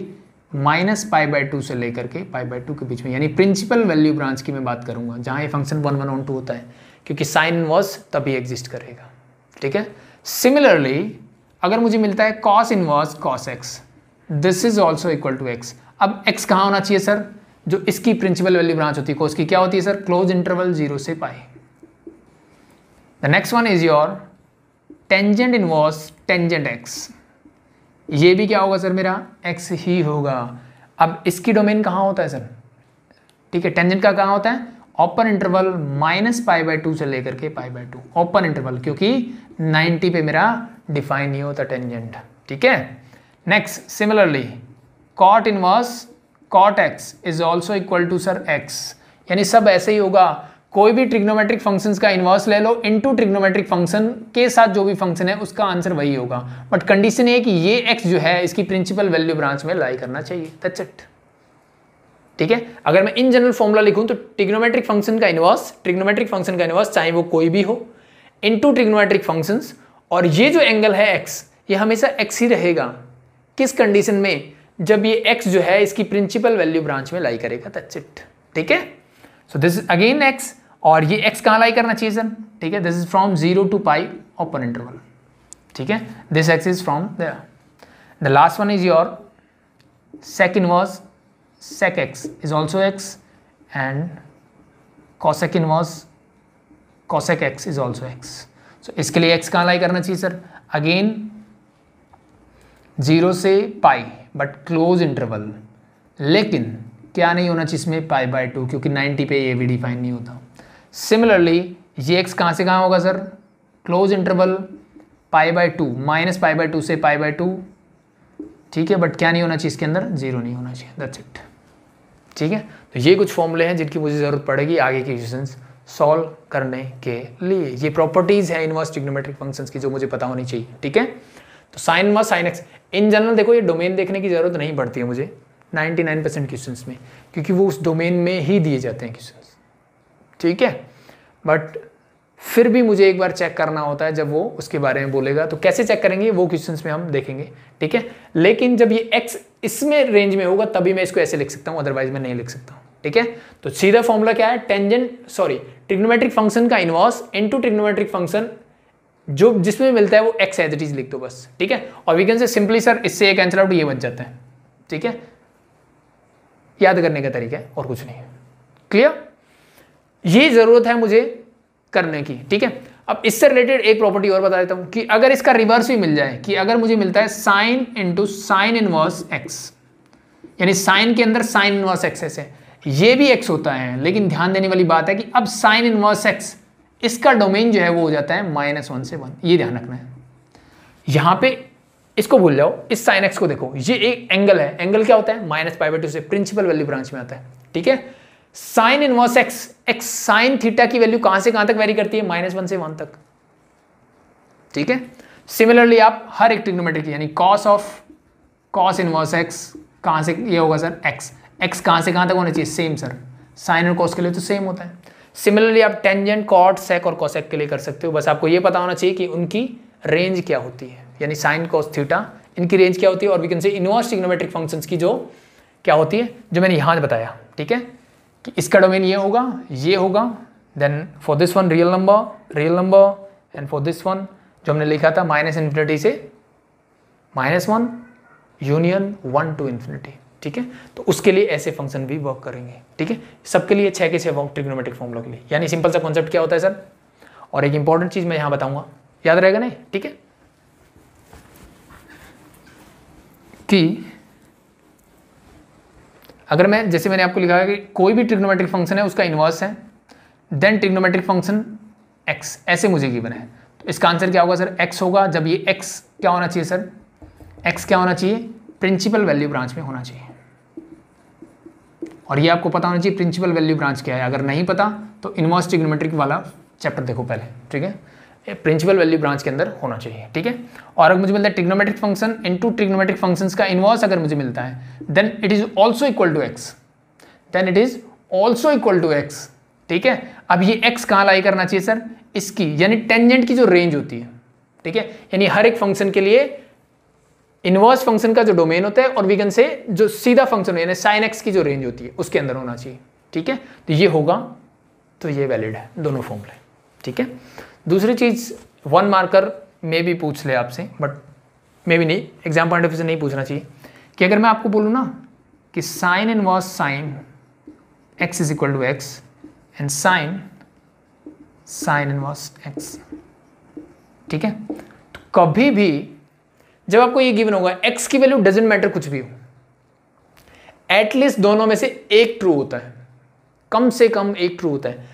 माइनस पाई बाय टू से लेकर के पाई बाय टू के बीच में यानी प्रिंसिपल वैल्यू ब्रांच की मैं बात करूंगा जहां ये function one one onto होता है क्योंकि साइन इनवर्स तभी एग्जिस्ट करेगा ठीक है सिमिलरली अगर मुझे मिलता है cos inverse cos x this is also equal to x अब एक्स कहाँ होना चाहिए सर जो इसकी प्रिंसिपल वैल्यू ब्रांच होती है उसकी क्या होती है सर क्लोज इंटरवल जीरो से pi the next one is your tangent inverse tangent x ये भी क्या होगा सर मेरा एक्स ही होगा अब इसकी डोमेन कहाँ होता है सर ठीक है टेंजेंट का कहाँ होता है open interval minus pi by two से लेकर के pi by two open interval क्योंकि 90 पे मेरा डिफाइन नहीं होता टेंजेंट ठीक है next similarly cot inverse cot x is also equal to sir x यानी सब ऐसे ही होगा कोई भी ट्रिग्नोमेट्रिक फंक्शंस का इन्वर्स ले लो इनटू ट्रिग्नोमेट्रिक फंक्शन के साथ जो भी फंक्शन है उसका आंसर वही होगा बट कंडीशन है कि ये एक्स जो है इसकी प्रिंसिपल वैल्यू ब्रांच में लाई करना चाहिए इट ठीक है अगर मैं इन जनरल फॉर्मूला लिखूं तो ट्रिग्नोमेट्रिक फंक्शन का इन्वर्स ट्रिग्नोमेट्रिक फंक्शन का इन्वर्स चाहे वो कोई भी हो इंटू ट्रिग्नोमेट्रिक फंक्शन और ये जो एंगल है एक्स ये हमेशा एक्स ही रहेगा किस कंडीशन में जब ये एक्स जो है इसकी प्रिंसिपल वैल्यू ब्रांच में लाई करेगा दैट्स इट ठीक है सो दिस अगेन एक्स और ये एक्स कहाँ लाई करना चाहिए सर ठीक है this is from zero to pi open interval ठीक है this x is from the the last one is your sec was sec x is also x and cosec was cosec x is also x so इसके लिए x कहाँ लाई करना चाहिए सर अगेन जीरो से पाई बट क्लोज इंटरवल लेकिन क्या नहीं होना चाहिए इसमें पाई बाय टू क्योंकि 90 पे ये भी डिफाइन नहीं होता सिमिलरली ये एक्स कहाँ से कहाँ होगा sir close interval pi by two minus pi by two से पाई बाय टू ठीक है बट क्या नहीं होना चाहिए इसके अंदर जीरो नहीं होना चाहिए दैट्स इट ठीक है तो ये कुछ फॉर्मूले हैं जिनकी मुझे ज़रूरत पड़ेगी आगे के क्वेश्चन सॉल्व करने के लिए ये प्रॉपर्टीज़ हैं इनवर्स ट्रिग्नोमेट्रिक फंक्शंस की जो मुझे पता होनी चाहिए ठीक है तो साइन व साइन एक्स इन जनरल देखो ये डोमेन देखने की ज़रूरत नहीं पड़ती है मुझे परसेंट क्वेश्चंस में क्योंकि वो उस डोमेन में ही दिए जाते हैं क्वेश्चन ठीक है बट फिर भी मुझे एक बार चेक करना होता है जब वो उसके बारे में बोलेगा तो कैसे चेक करेंगे वो क्वेश्चन में हम देखेंगे ठीक है लेकिन जब ये एक्स इसमें रेंज में होगा तभी मैं इसको ऐसे लिख सकता हूँ अदरवाइज मैं नहीं लिख सकता हूँ ठीक है तो सीधा फॉर्मूला क्या है टेंजेंट सॉरी ट्रिग्नोमेट्रिक फंक्शन का इन टू ट्रिग्नोमेट्रिक फंक्शन जो जिसमें मिलता है वो एक्स एज इट इज लिख दो बस ठीक है और we can say simply sir इससे एक आंसर आउट ये बच जाता है ठीक है याद करने का तरीका है और कुछ नहीं क्लियर ये ज़रूरत है मुझे करने की ठीक है अब इससे रिलेटेड एक प्रॉपर्टी और बता देता हूं कि अगर इसका रिवर्स भी मिल जाए कि अगर मुझे मिलता है sine into sine inverse x यानी साइन के अंदर साइन इनवर्स एक्सेस है ये भी एक्स होता है लेकिन ध्यान देने वाली बात है कि अब साइन इनवर्स एक्स इसका डोमेन जो है वो हो जाता है माइनस वन से वन ये ध्यान रखना है यहां पे इसको भूल जाओ इस साइन एक्स को देखो ये एक एंगल है एंगल क्या होता है माइनस पाई टू से प्रिंसिपल वैल्यू ब्रांच में आता है ठीक है sine inverse x x sine theta की वैल्यू कहां से कहां तक वेरी करती है माइनस वन से वन तक ठीक है सिमिलरली आप हर एक ट्रिग्नोमेट्रिक यानी cos of cos inverse x कहां से ये होगा सर एक्स एक्स कहां से कहां तक होना चाहिए सेम सर साइन और कॉस के लिए तो सेम होता है सिमिलरली आप टेंजेंट कॉट सेक और कॉसेक के लिए कर सकते हो बस आपको ये पता होना चाहिए कि उनकी रेंज क्या होती है यानी साइन कॉस थीटा इनकी रेंज क्या होती है और we can say inverse trigonometric functions की जो क्या होती है जो मैंने यहां बताया ठीक है कि इसका डोमेन ये होगा ये होगा then for this one real number real number and for this one जो हमने लिखा था माइनस इन्फिनिटी से minus one union one to infinity ठीक है तो उसके लिए ऐसे फंक्शन भी वर्क करेंगे ठीक है सबके लिए छः के छः वर्क ट्रिग्नोमेटिक फॉर्मुला के लिए यानी सिंपल सा कॉन्सेप्ट क्या होता है सर और एक इंपॉर्टेंट चीज़ मैं यहाँ बताऊंगा याद रहेगा नहीं ठीक है कि अगर मैं जैसे मैंने आपको लिखा है कि कोई भी ट्रिग्नोमेट्रिक फंक्शन है उसका इन्वर्स है देन ट्रिग्नोमेट्रिक फंक्शन एक्स ऐसे मुझे गिवन है तो इसका आंसर क्या होगा सर एक्स होगा जब ये एक्स क्या होना चाहिए सर एक्स क्या होना चाहिए प्रिंसिपल वैल्यू ब्रांच में होना चाहिए और ये आपको पता होना चाहिए प्रिंसिपल वैल्यू ब्रांच क्या है अगर नहीं पता तो इन्वर्स ट्रिग्नोमेट्रिक वाला चैप्टर देखो पहले ठीक है प्रिंसिपल वैल्यू ब्रांच के अंदर होना चाहिए ठीक है और अगर मुझे मिलता है trigonometric function into trigonometric functions का इन्वॉल्स अगर मुझे मिलता है then it is also equal to x then it is also equal to x ठीक है अब ये एक्स कहाँ लाई करना चाहिए सर इसकी यानी टेंजेंट की जो रेंज होती है ठीक है यानी हर एक फंक्शन के लिए इन्वर्स फंक्शन का जो डोमेन होता है और वीगन से जो सीधा फंक्शन यानी साइन एक्स की जो रेंज होती है उसके अंदर होना चाहिए ठीक है तो ये होगा तो ये वैलिड है दोनों फॉर्मूले ठीक है दूसरी चीज़ वन मार्कर मे भी पूछ ले आपसे बट मे भी नहीं एग्जाम पॉइंट ऑफ व्यू से नहीं पूछना चाहिए कि अगर मैं आपको बोलूँ ना कि sine inverse sine x is equal to x and sine sine inverse x ठीक है तो कभी भी जब आपको ये गिवन होगा एक्स की वैल्यू डजेंट मैटर कुछ भी हो एटलीस्ट दोनों में से एक ट्रू होता है कम से कम एक ट्रू होता है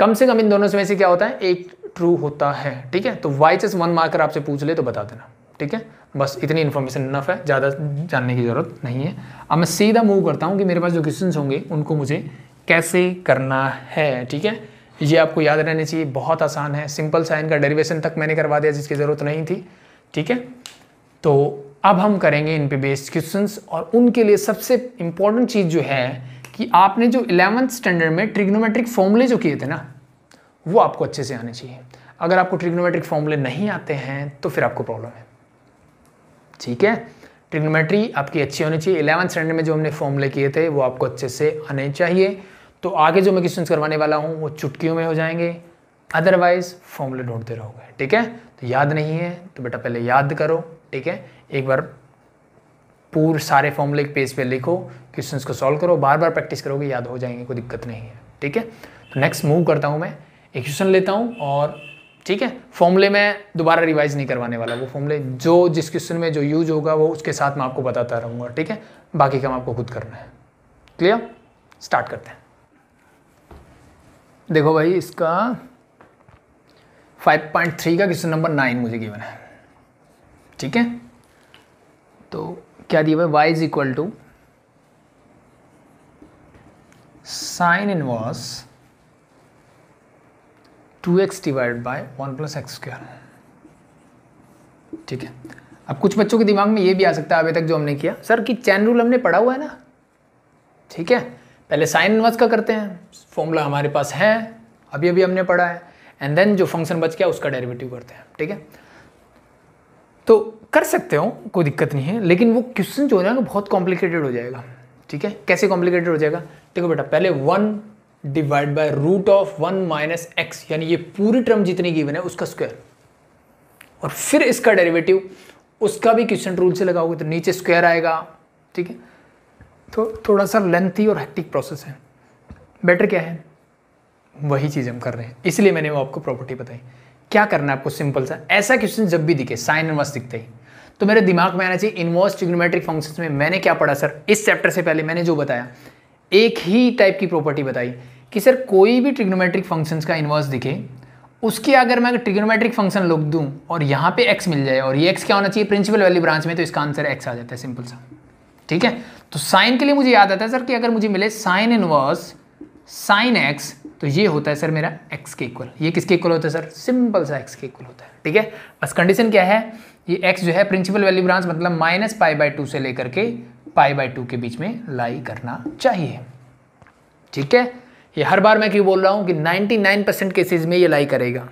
कम से कम इन दोनों में से क्या होता है एक ट्रू होता है ठीक है तो वाई चेस वन मार्कर आपसे पूछ ले तो बता देना ठीक है बस इतनी इन्फॉर्मेशन नफ है ज़्यादा जानने की ज़रूरत नहीं है अब मैं सीधा मूव करता हूँ कि मेरे पास जो क्वेश्चन होंगे उनको मुझे कैसे करना है ठीक है ये आपको याद रहना चाहिए बहुत आसान है सिंपल साइन का डेरिवेशन तक मैंने करवा दिया जिसकी ज़रूरत नहीं थी ठीक है तो अब हम करेंगे इन पे बेस्ड क्वेश्चंस और उनके लिए सबसे इम्पोर्टेंट चीज़ जो है कि आपने जो इलेवंथ स्टैंडर्ड में ट्रिग्नोमेट्रिक फॉर्मूले जो किए थे ना वो आपको अच्छे से आने चाहिए अगर आपको ट्रिग्नोमेट्रिक फॉर्मूले नहीं आते हैं तो फिर आपको प्रॉब्लम है ठीक है ट्रिग्नोमेट्री आपकी अच्छी होनी चाहिए इलेवंथ स्टैंडर्ड में जो हमने फॉर्मूले किए थे वो आपको अच्छे से आने चाहिए तो आगे जो मैं क्वेश्चन करवाने वाला हूँ वो चुटकियों में हो जाएंगे अदरवाइज फॉर्मूले ढूंढते रहोगे ठीक है तो याद नहीं है तो बेटा पहले याद करो ठीक है एक बार पूरे सारे फॉर्मूले एक पेज पे लिखो क्वेश्चंस को सॉल्व करो बार बार प्रैक्टिस करोगे याद हो जाएंगे कोई दिक्कत नहीं है ठीक है तो नेक्स्ट मूव करता हूँ मैं एक क्वेश्चन लेता हूँ और ठीक है फॉर्मूले में दोबारा रिवाइज नहीं करवाने वाला वो फॉर्मूले जो जिस क्वेश्चन में जो यूज होगा वो उसके साथ मैं आपको बताता रहूँगा ठीक है बाकी काम आपको खुद करना है क्लियर स्टार्ट करते हैं देखो भाई इसका 5.3 का क्वेश्चन नंबर नाइन मुझे गिवन है ठीक है तो क्या दिया हुआ है y is equal to sine inverse two x divide by one plus x square ठीक है अब कुछ बच्चों के दिमाग में ये भी आ सकता है अभी तक जो हमने किया सर कि चैन रूल हमने पढ़ा हुआ है ना ठीक है पहले साइन इनवर्स का करते हैं फॉर्मूला हमारे पास है अभी अभी हमने पढ़ा है एंड देन जो फंक्शन बच गया उसका डेरिवेटिव करते हैं ठीक है तो कर सकते हो कोई दिक्कत नहीं है लेकिन वो क्वेश्चन जो है ना बहुत कॉम्प्लिकेटेड हो जाएगा ठीक है कैसे कॉम्प्लिकेटेड हो जाएगा देखो बेटा पहले one divide by root of one minus x यानी ये पूरी टर्म जितनी गिवन है उसका स्क्वायर और फिर इसका डेरिवेटिव उसका भी क्वेश्चन रूल से लगाओगे तो नीचे स्क्वायर आएगा ठीक है तो थोड़ा सा लेंथी और हेक्टिक प्रोसेस है बेटर क्या है वही चीज़ हम कर रहे हैं इसलिए मैंने वो आपको प्रॉपर्टी बताई क्या करना है आपको सिंपल सा ऐसा क्वेश्चन जब भी दिखे साइन इनवर्स दिखते ही तो मेरे दिमाग में आना चाहिए इन्वर्स ट्रिग्नोमेट्रिक फंक्शंस में मैंने क्या पढ़ा सर इस चैप्टर से पहले मैंने जो बताया एक ही टाइप की प्रॉपर्टी बताई कि सर कोई भी ट्रिग्नोमेट्रिक फंक्शंस का इन्वर्स दिखे उसके अगर मैं ट्रिग्नोमेट्रिक फंक्शन लोक दूं और यहाँ पे एक्स मिल जाए और ये एक्स क्या होना चाहिए प्रिंसिपल वाली ब्रांच में तो इसका आंसर एक्स आ जाता है सिंपल सा ठीक है तो साइन के लिए मुझे याद आता है सर कि अगर मुझे मिले साइन इनवर्स साइन एक्स तो ये होता है सर मेरा एक्स के इक्वल ये किसके इक्वल होता है सर सिंपल सा एक्स के इक्वल होता है ठीक है बस कंडीशन क्या है ये एक्स जो है प्रिंसिपल वैल्यू ब्रांच मतलब माइनस पाई बाई टू से लेकर के पाई बाई टू के बीच में लाई करना चाहिए ठीक है ये हर बार मैं क्यों बोल रहा हूँ कि 99 परसेंट केसेज में ये लाई करेगा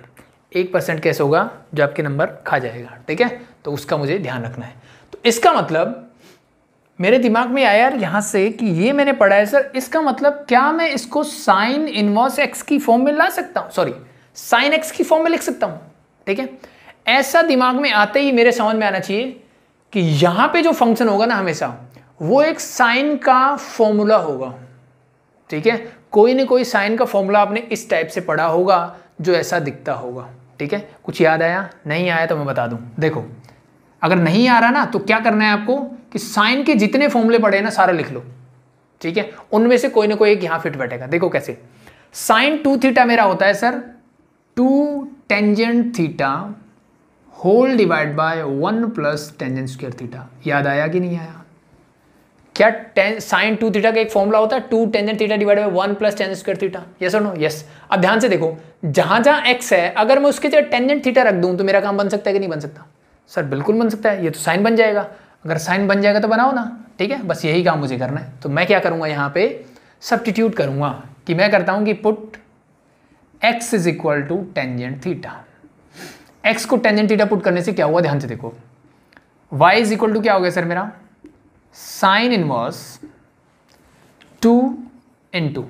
एक परसेंट केस होगा जो आपके नंबर खा जाएगा ठीक है तो उसका मुझे ध्यान रखना है तो इसका मतलब मेरे दिमाग में आया यार यहाँ से कि ये मैंने पढ़ा है सर इसका मतलब क्या मैं इसको साइन इनवर्स एक्स की फॉर्म में ला सकता हूँ सॉरी साइन एक्स की फॉर्म में लिख सकता हूँ ठीक है ऐसा दिमाग में आते ही मेरे समझ में आना चाहिए कि यहां पे जो फंक्शन होगा ना हमेशा वो एक साइन का फॉर्मूला होगा ठीक है कोई ना कोई साइन का फॉर्मूला आपने इस टाइप से पढ़ा होगा जो ऐसा दिखता होगा ठीक है कुछ याद आया नहीं आया तो मैं बता दूं देखो अगर नहीं आ रहा ना तो क्या करना है आपको कि साइन के जितने फॉर्मूले पड़े ना सारा लिख लो ठीक है उनमें से कोई ना कोई एक यहां फिट बैठेगा देखो कैसे साइन टू थीटा मेरा होता है sir two tangent theta whole divide by one plus tangent square theta याद आया कि नहीं आया क्या टेन साइन टू थीटा का एक फॉर्मूला होता है two tangent theta divide by one plus tangent square theta yes और नो यस अब ध्यान से देखो जहां जहां एक्स है अगर मैं उसके जगह टेंजेंट थीटा रख दूं तो मेरा काम बन सकता है कि नहीं बन सकता सर बिल्कुल बन सकता है ये तो साइन बन जाएगा अगर साइन बन जाएगा तो बनाओ ना ठीक है बस यही काम मुझे करना है तो मैं क्या करूंगा यहाँ पे सब्टीट्यूट करूंगा कि मैं करता हूँ कि put x is equal to tangent theta x को टेंजेंट थीटा पुट करने से क्या हुआ ध्यान से देखो वाई इज इक्वल टू क्या हो गया सर मेरा sine inverse two into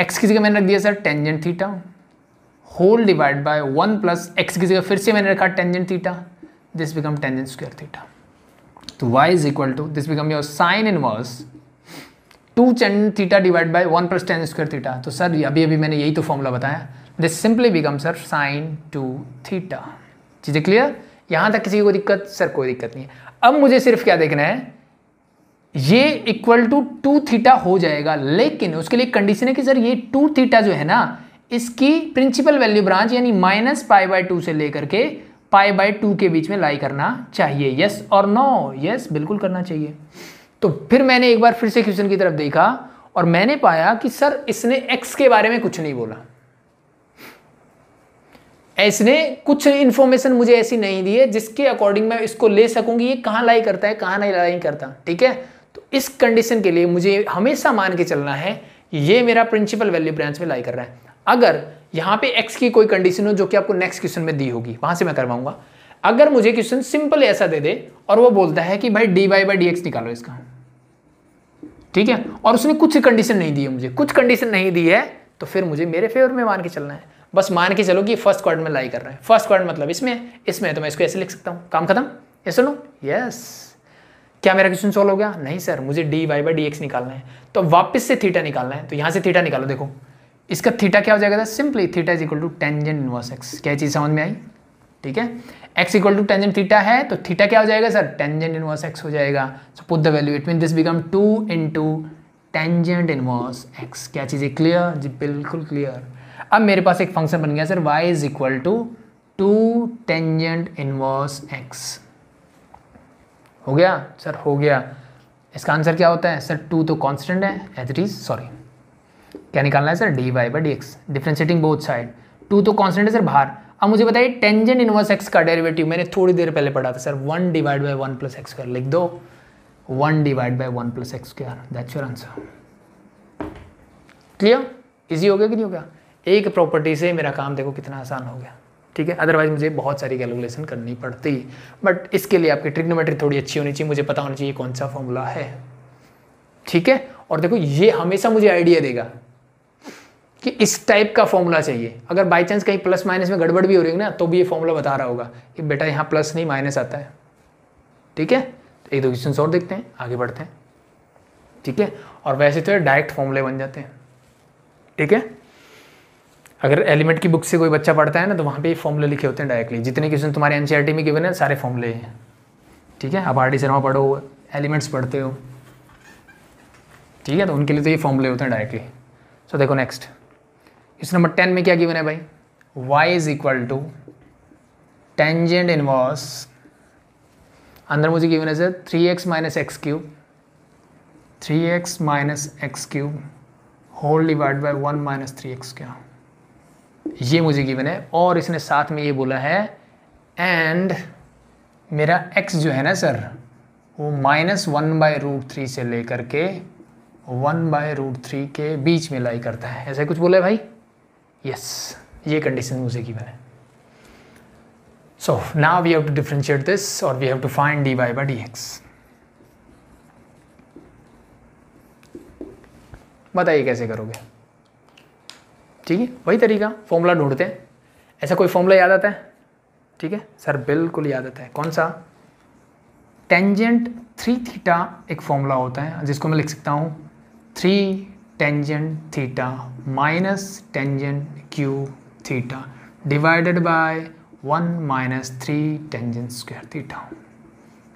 x की जगह मैंने रख दिया sir tangent theta whole divide by one plus x की जगह फिर से मैंने रखा tangent theta this become tangent square theta तो y is equal to this become your sine inverse two tan theta divide by one plus tan square theta तो सर अभी अभी मैंने यही तो फॉर्मूला बताया this simply become sir sign two theta चीज़ें क्लियर यहां तक किसी को दिक्कत सर कोई दिक्कत नहीं है अब मुझे सिर्फ क्या देखना है ये इक्वल टू टू थीटा हो जाएगा लेकिन उसके लिए कंडीशन है कि सर ये टू थीटा जो है ना इसकी प्रिंसिपल वैल्यू ब्रांच यानी माइनस पाई बाय टू से लेकर के पाई बाय टू के बीच में लाई करना चाहिए यस और नो यस बिल्कुल करना चाहिए तो फिर मैंने एक बार फिर से क्वेश्चन की तरफ देखा और मैंने पाया कि सर इसने एक्स के बारे में कुछ नहीं बोला इसने कुछ इन्फॉर्मेशन मुझे ऐसी नहीं दी है जिसके अकॉर्डिंग मैं इसको ले सकूंगी ये कहाँ लाई करता है कहाँ नहीं लाई करता ठीक है तो इस कंडीशन के लिए मुझे हमेशा मान के चलना है ये मेरा प्रिंसिपल वैल्यू ब्रांच में लाई कर रहा है अगर यहाँ पे एक्स की कोई कंडीशन हो जो कि आपको नेक्स्ट क्वेश्चन में दी होगी वहां से मैं करवाऊंगा अगर मुझे क्वेश्चन सिंपल ऐसा दे दे और वो बोलता है कि भाई d y by d x निकालो इसका ठीक है और उसने कुछ कंडीशन नहीं दी है मुझे कुछ कंडीशन नहीं दी है तो फिर मुझे मेरे फेवर में मान के चलना है बस मान के चलो कि फर्स्ट क्वार्ट में लाई कर रहा है फर्स्ट क्वार्ट मतलब इसमें इसमें है तो मैं इसको ऐसे लिख सकता हूँ काम खत्म ये सुनो यस क्या मेरा क्वेश्चन सॉल्व हो गया नहीं सर मुझे d y by d x निकालना है तो वापस से थीटा निकालना है तो यहाँ से थीटा निकालो देखो इसका थीटा क्या हो जाएगा simply theta is equal to tangent inverse x क्या चीज़ समझ में आई ठीक है x equal to tangent theta है तो थीटा क्या हो जाएगा सर टेंजेंट इनवर्स एक्स हो जाएगा so put the value it mean this become two into tangent inverse x क्या चीज़ है क्लियर जी बिल्कुल क्लियर अब मेरे पास एक फंक्शन बन गया sir y is equal to two tangent inverse x हो गया सर हो गया इसका आंसर क्या होता है सर टू तो कांस्टेंट है एज इट इज सॉरी क्या निकालना है sir d y by d x differentiating both side two तो कांस्टेंट है सर बाहर अब मुझे बताइए टेंजेंट इनवर्स एक्स का डेरिवेटिव मैंने थोड़ी देर पहले पढ़ा था sir one divide by one plus x लिख दो one divide by one plus x square that's your answer clear easy हो गया कि नहीं हो गया एक प्रॉपर्टी से मेरा काम देखो कितना आसान हो गया ठीक है अदरवाइज मुझे बहुत सारी कैलकुलेशन करनी पड़ती बट इसके लिए आपकी ट्रिग्नोमेट्री थोड़ी अच्छी होनी चाहिए मुझे पता होना चाहिए कौन सा फॉर्मूला है ठीक है और देखो ये हमेशा मुझे आइडिया देगा कि इस टाइप का फॉर्मूला चाहिए अगर बाई चांस कहीं प्लस माइनस में गड़बड़ भी हो रही है ना तो भी ये फॉर्मूला बता रहा होगा कि बेटा यहाँ प्लस नहीं माइनस आता है ठीक है तो एक दो क्वेश्चन और देखते हैं आगे बढ़ते हैं ठीक है और वैसे तो डायरेक्ट फॉर्मूले बन जाते हैं ठीक है अगर एलिमेंट की बुक से कोई बच्चा पढ़ता है ना तो वहाँ पे फॉर्मूले लिखे होते हैं डायरेक्टली जितने क्वेश्चन तुम्हारे एन में गिवन है सारे फॉर्मूले हैं ठीक है आप आर डी शर्मा पढ़ो एलिमेंट्स पढ़ते हो ठीक है तो उनके लिए तो ये फॉर्मूले होते हैं डायरेक्टली सो so, देखो नेक्स्ट क्वेश्चन नंबर टेन में क्या गिवन है भाई y is equal to tangent वॉस अंदर मुझे गिवन है sir three x minus x cube three x minus x cube whole divide by one minus three x क्या ये मुझे गिवन है और इसने साथ में ये बोला है एंड मेरा एक्स जो है ना सर वो minus one by root three से लेकर के वन बाय रूट थ्री के बीच में लाई करता है ऐसा कुछ बोला है भाई यस ये कंडीशन मुझे गिवन है we have to differentiate this और we have to find d by by d x बताइए कैसे करोगे ठीक है वही तरीका फॉर्मूला ढूंढते हैं ऐसा कोई फॉर्मूला याद आता है ठीक है सर बिल्कुल याद आता है कौन सा टेंजेंट थ्री थीटा एक फॉर्मूला होता है जिसको मैं लिख सकता हूँ three tangent theta minus tangent cube theta divided by one minus three tangent square theta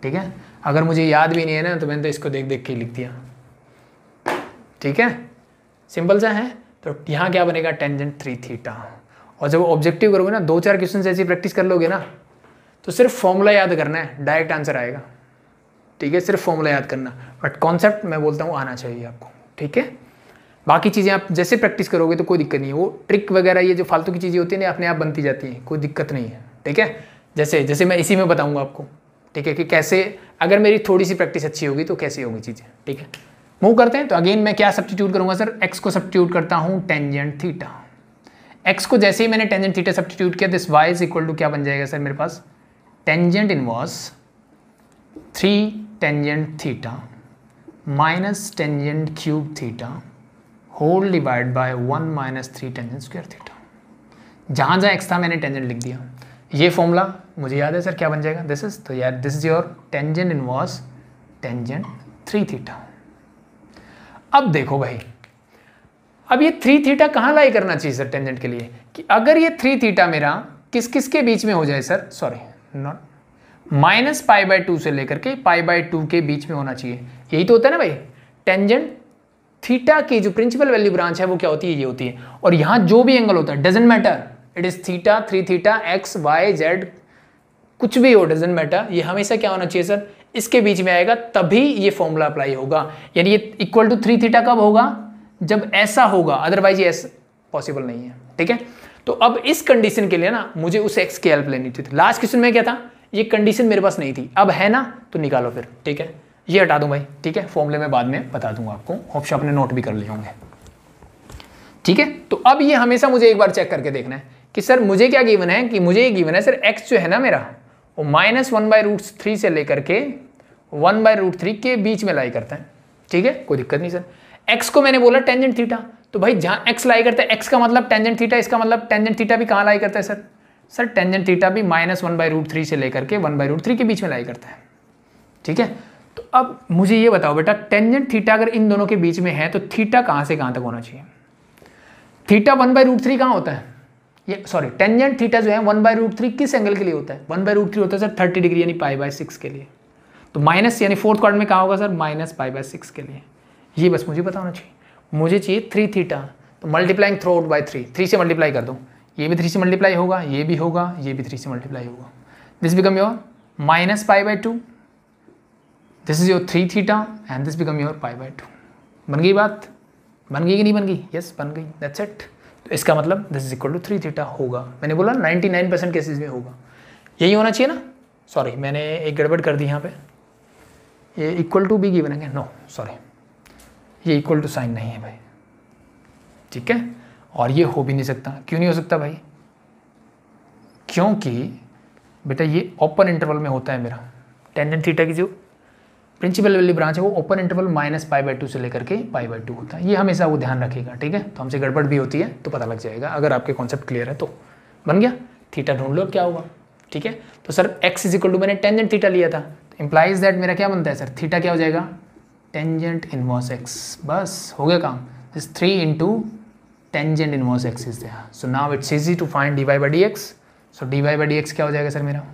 ठीक है अगर मुझे याद भी नहीं है ना तो मैंने तो इसको देख देख के लिख दिया ठीक है सिंपल सा है तो यहाँ क्या बनेगा टेंजेंट थ्री थीटा और जब ऑब्जेक्टिव करोगे ना दो चार क्वेश्चन ऐसी प्रैक्टिस कर लोगे ना तो सिर्फ फॉर्मूला याद करना है डायरेक्ट आंसर आएगा ठीक है सिर्फ फॉर्मूला याद करना बट कॉन्सेप्ट मैं बोलता हूँ आना चाहिए आपको ठीक है बाकी चीज़ें आप जैसे प्रैक्टिस करोगे तो कोई दिक्कत नहीं है वो ट्रिक वगैरह ये जो फालतू की चीज़ें होती है ना अपने आप बनती जाती हैं कोई दिक्कत नहीं है ठीक है जैसे जैसे मैं इसी में बताऊँगा आपको ठीक है कि कैसे अगर मेरी थोड़ी सी प्रैक्टिस अच्छी होगी तो कैसी होगी चीज़ें ठीक है मूव करते हैं तो अगेन मैं क्या सब्सिट्यूट करूंगा सर एक्स को सब्सिट्यूट करता हूँ टेंजेंट थीटा एक्स को जैसे ही मैंने टेंजेंट थीटा सब्सिट्यूट किया this y is equal to क्या बन जाएगा सर मेरे पास tangent inverse three tangent theta minus tangent cube theta whole divide by one minus three tangent square theta जहां जहाँ एक्स था मैंने टेंजेंट लिख दिया ये फॉर्मूला मुझे याद है सर क्या बन जाएगा दिस इज तो यार this is your tangent inverse tangent three theta अब देखो भाई अब ये थ्री थीटा कहाँ लाई करना चाहिए सर टेंजेंट के लिए कि अगर ये थ्री थीटा मेरा किस किस के बीच में हो जाए sir sorry not minus pi by two से लेकर के पाई बाय टू के बीच में होना चाहिए यही तो होता है ना भाई टेंजेंट थीटा की जो प्रिंसिपल वैल्यू ब्रांच है वो क्या होती है ये होती है और यहाँ जो भी एंगल होता है doesn't matter it is theta three theta x y z कुछ भी हो डजेंट मैटर ये हमेशा क्या होना चाहिए सर इसके बीच में आएगा तभी ये फॉर्मूला अप्लाई होगा यानी ये इक्वल टू थ्री थीटा कब होगा जब ऐसा होगा अदरवाइज ये पॉसिबल नहीं है ठीक है तो अब इस कंडीशन के लिए ना मुझे उस एक्स की हेल्प लेनी थी लास्ट क्वेश्चन में क्या था ये कंडीशन मेरे पास नहीं थी अब है ना तो निकालो फिर ठीक है ये हटा दूं भाई ठीक है फॉर्मूले में बाद में बता दूंगा आपको ऑप्शन आपने नोट भी कर लिए होंगे ठीक है तो अब ये हमेशा मुझे एक बार चेक करके देखना है कि सर मुझे क्या गिवन है कि मुझे ये गिवन है सर एक्स जो है ना मेरा वो minus one by root three से लेकर के वन बाय रूट थ्री के बीच में लाई करता है ठीक है कोई दिक्कत नहीं सर एक्स को मैंने बोला टेंजेंट थीटा तो भाई जहाँ एक्स लाई करता है एक्स का मतलब टेंजेंट थीटा इसका मतलब टेंजेंट थीटा भी कहाँ लाई करता है सर सर टेंजेंट थीटा भी minus one by root three से लेकर के वन बाई रूट थ्री के बीच में लाई करता है ठीक है तो अब मुझे ये बताओ बेटा टेंजेंट थीटा अगर इन दोनों के बीच में है तो थीटा कहाँ से कहाँ तक होना चाहिए theta one by root three कहाँ होता है ये सॉरी टेंजेंट थीटा जो है वन बाय रूट थ्री किस एंगल के लिए होता है वन बाई रूट थ्री होता है सर थर्टी डिग्री यानी पाई बाई सिक्स के लिए तो माइनस यानी फोर्थ क्वार्टर में कहा होगा sir minus pi by six के लिए ये बस मुझे बताना चाहिए मुझे चाहिए थ्री थीटा तो multiplying throughout by three three से मल्टीप्लाई कर दो ये भी थ्री से मल्टीप्लाई होगा ये भी होगा ये भी थ्री से मल्टीप्लाई होगा this become your minus pi by two this is your three theta and this become your pi by two बन गई बात बन गई कि नहीं बन गई यस yes, बन गई दैट्स इट तो इसका मतलब this is equal to three theta होगा मैंने बोला नाइन्टी नाइन परसेंट केसेज में होगा यही होना चाहिए ना सॉरी मैंने एक गड़बड़ कर दी यहाँ पे ये इक्वल टू भी गिवन है नो सॉरी ये इक्वल टू साइन नहीं है भाई ठीक है और ये हो भी नहीं सकता क्यों नहीं हो सकता भाई क्योंकि बेटा ये ओपन इंटरवल में होता है मेरा टेंडेंट थीटा की जो प्रिंसिपल वाली ब्रांच है वो open interval minus pi by two से लेकर के पाई बाई टू होता है ये हमेशा वो ध्यान रखेगा ठीक है तो हमसे गड़बड़ भी होती है तो पता लग जाएगा अगर आपके कॉन्सेप्ट क्लियर है तो बन गया थीटा ढूंढ लो क्या होगा ठीक है तो sir x is equal to मैंने टेंजेंट थीटा लिया था इम्प्लाइज दैट मेरा क्या बनता है सर थीटा क्या हो जाएगा टेंजेंट इनवर्स एक्स बस हो गया काम इस three into tangent inverse x is दिया so now it's easy to find d y by d x so d y by d x क्या हो जाएगा सर मेरा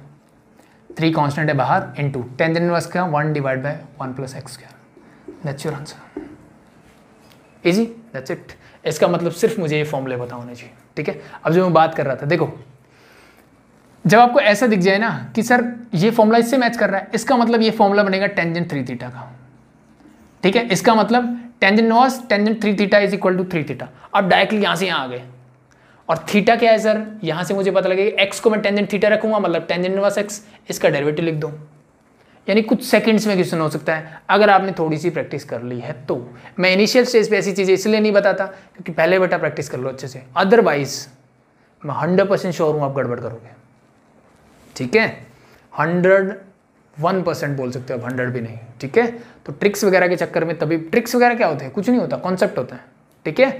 थ्री कॉन्स्टेंट है बाहर इंटू टेंजेंट इनवर्स क्या one divide by one plus x क्या that's your answer easy that's it इसका मतलब सिर्फ मुझे ये फॉर्मूले बताओ होने चाहिए ठीक है अब जो मैं बात कर रहा था देखो जब आपको ऐसा दिख जाए ना कि सर ये फॉर्मूला इससे मैच कर रहा है इसका मतलब ये फॉर्मूला बनेगा टेंजेंट थ्री थीटा का ठीक है इसका मतलब टेंजेंट नॉस tangent three theta is equal to three theta अब डायरेक्टली यहाँ से यहाँ आ गए और थीटा क्या है सर यहाँ से मुझे पता लगे एक्स को मैं टेंजेंट थीटा रखूंगा मतलब टेंजेंट नॉस एक्स इसका डेरिवेटिव लिख दूँ यानी कुछ सेकंड्स में क्वेश्चन हो सकता है अगर आपने थोड़ी सी प्रैक्टिस कर ली है तो मैं इनिशियल स्टेज पे ऐसी चीज़ें इसलिए नहीं बताता क्योंकि पहले बेटा प्रैक्टिस कर लो अच्छे से अदरवाइज मैं हंड्रेड परसेंट श्योर हूँ आप गड़बड़ करोगे ठीक है हंड्रेड वन परसेंट बोल सकते हो अब हंड्रेड भी नहीं ठीक है तो ट्रिक्स वगैरह के चक्कर में तभी ट्रिक्स वगैरह क्या होते हैं कुछ नहीं होता कॉन्सेप्ट होता है ठीक है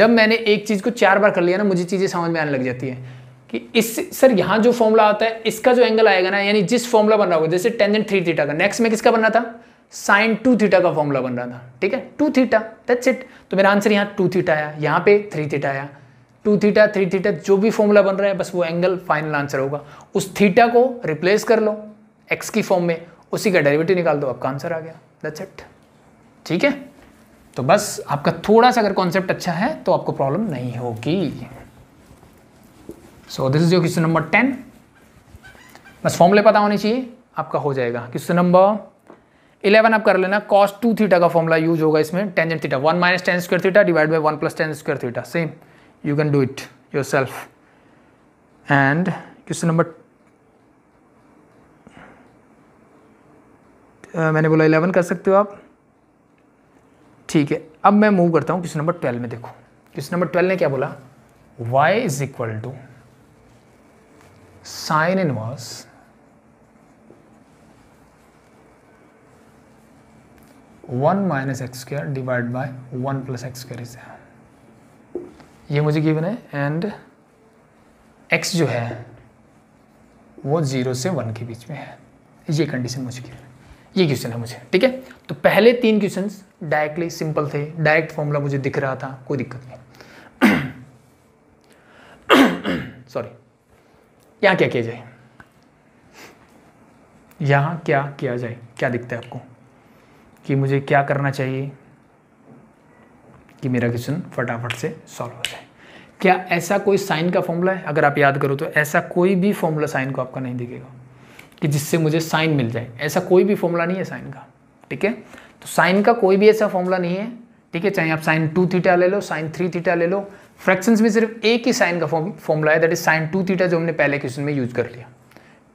जब मैंने एक चीज़ को चार बार कर लिया ना मुझे चीज़ें समझ में आने लग जाती है कि इस सर यहाँ जो फॉर्मूला आता है इसका जो एंगल आएगा ना यानी जिस फॉर्मूला बन रहा होगा जैसे टेंजेंट थ्री थीटा का नेक्स्ट में किसका बन रहा था साइन टू थीटा का फॉर्मूला बन रहा था ठीक है टू थीटा दैट्स इट तो मेरा आंसर यहाँ टू थीटा आया यहाँ पे थ्री थीटा आया टू थीटा थ्री थीटा जो भी फॉर्मूला बन रहा है बस वो एंगल फाइनल आंसर होगा उस थीटा को रिप्लेस कर लो एक्स की फॉर्म में उसी का डेरिवेटिव निकाल दो आपका आंसर आ गया दैट्स इट ठीक है तो बस आपका थोड़ा सा अगर कॉन्सेप्ट अच्छा है तो आपको प्रॉब्लम नहीं होगी so this is your question number ten बस फॉर्मूले पता होने चाहिए आपका हो जाएगा क्वेश्चन नंबर इलेवन आप कर लेना कॉस टू थीटा का फॉर्मूला यूज होगा इसमें tangent theta one minus tan square theta divide by one plus tan square theta same you can do it yourself and question number uh, मैंने बोला इलेवन कर सकते हो आप ठीक है अब मैं मूव करता हूँ क्वेश्चन नंबर ट्वेल्व में देखो क्वेश्चन नंबर ट्वेल्व ने क्या बोला y is equal to sine inverse one minus x square divide by one plus x square is है ये मुझे गिवन है एंड एक्स जो है वो ज़ीरो से वन के बीच में है ये कंडीशन मुझे गिवन है ये क्वेश्चन है मुझे ठीक है तो पहले तीन क्वेश्चन डायरेक्टली सिंपल थे डायरेक्ट फॉर्मूला मुझे दिख रहा था कोई दिक्कत नहीं सॉरी यहाँ क्या किया जाए यहाँ क्या किया जाए क्या दिखता है आपको कि मुझे क्या करना चाहिए कि मेरा क्वेश्चन फटाफट से सॉल्व हो जाए क्या ऐसा कोई साइन का फॉर्मूला है अगर आप याद करो तो ऐसा कोई भी फॉर्मूला साइन को आपका नहीं दिखेगा कि जिससे मुझे साइन मिल जाए ऐसा कोई भी फॉर्मूला नहीं है साइन का ठीक है तो साइन का कोई भी ऐसा फॉर्मूला नहीं है ठीक है चाहे आप साइन टू थीटा ले लो साइन थ्री थीटा ले लो फ्रैक्शंस में सिर्फ एक ही साइन का फॉर्मूला है that is sine two theta जो हमने पहले क्वेश्चन में यूज कर लिया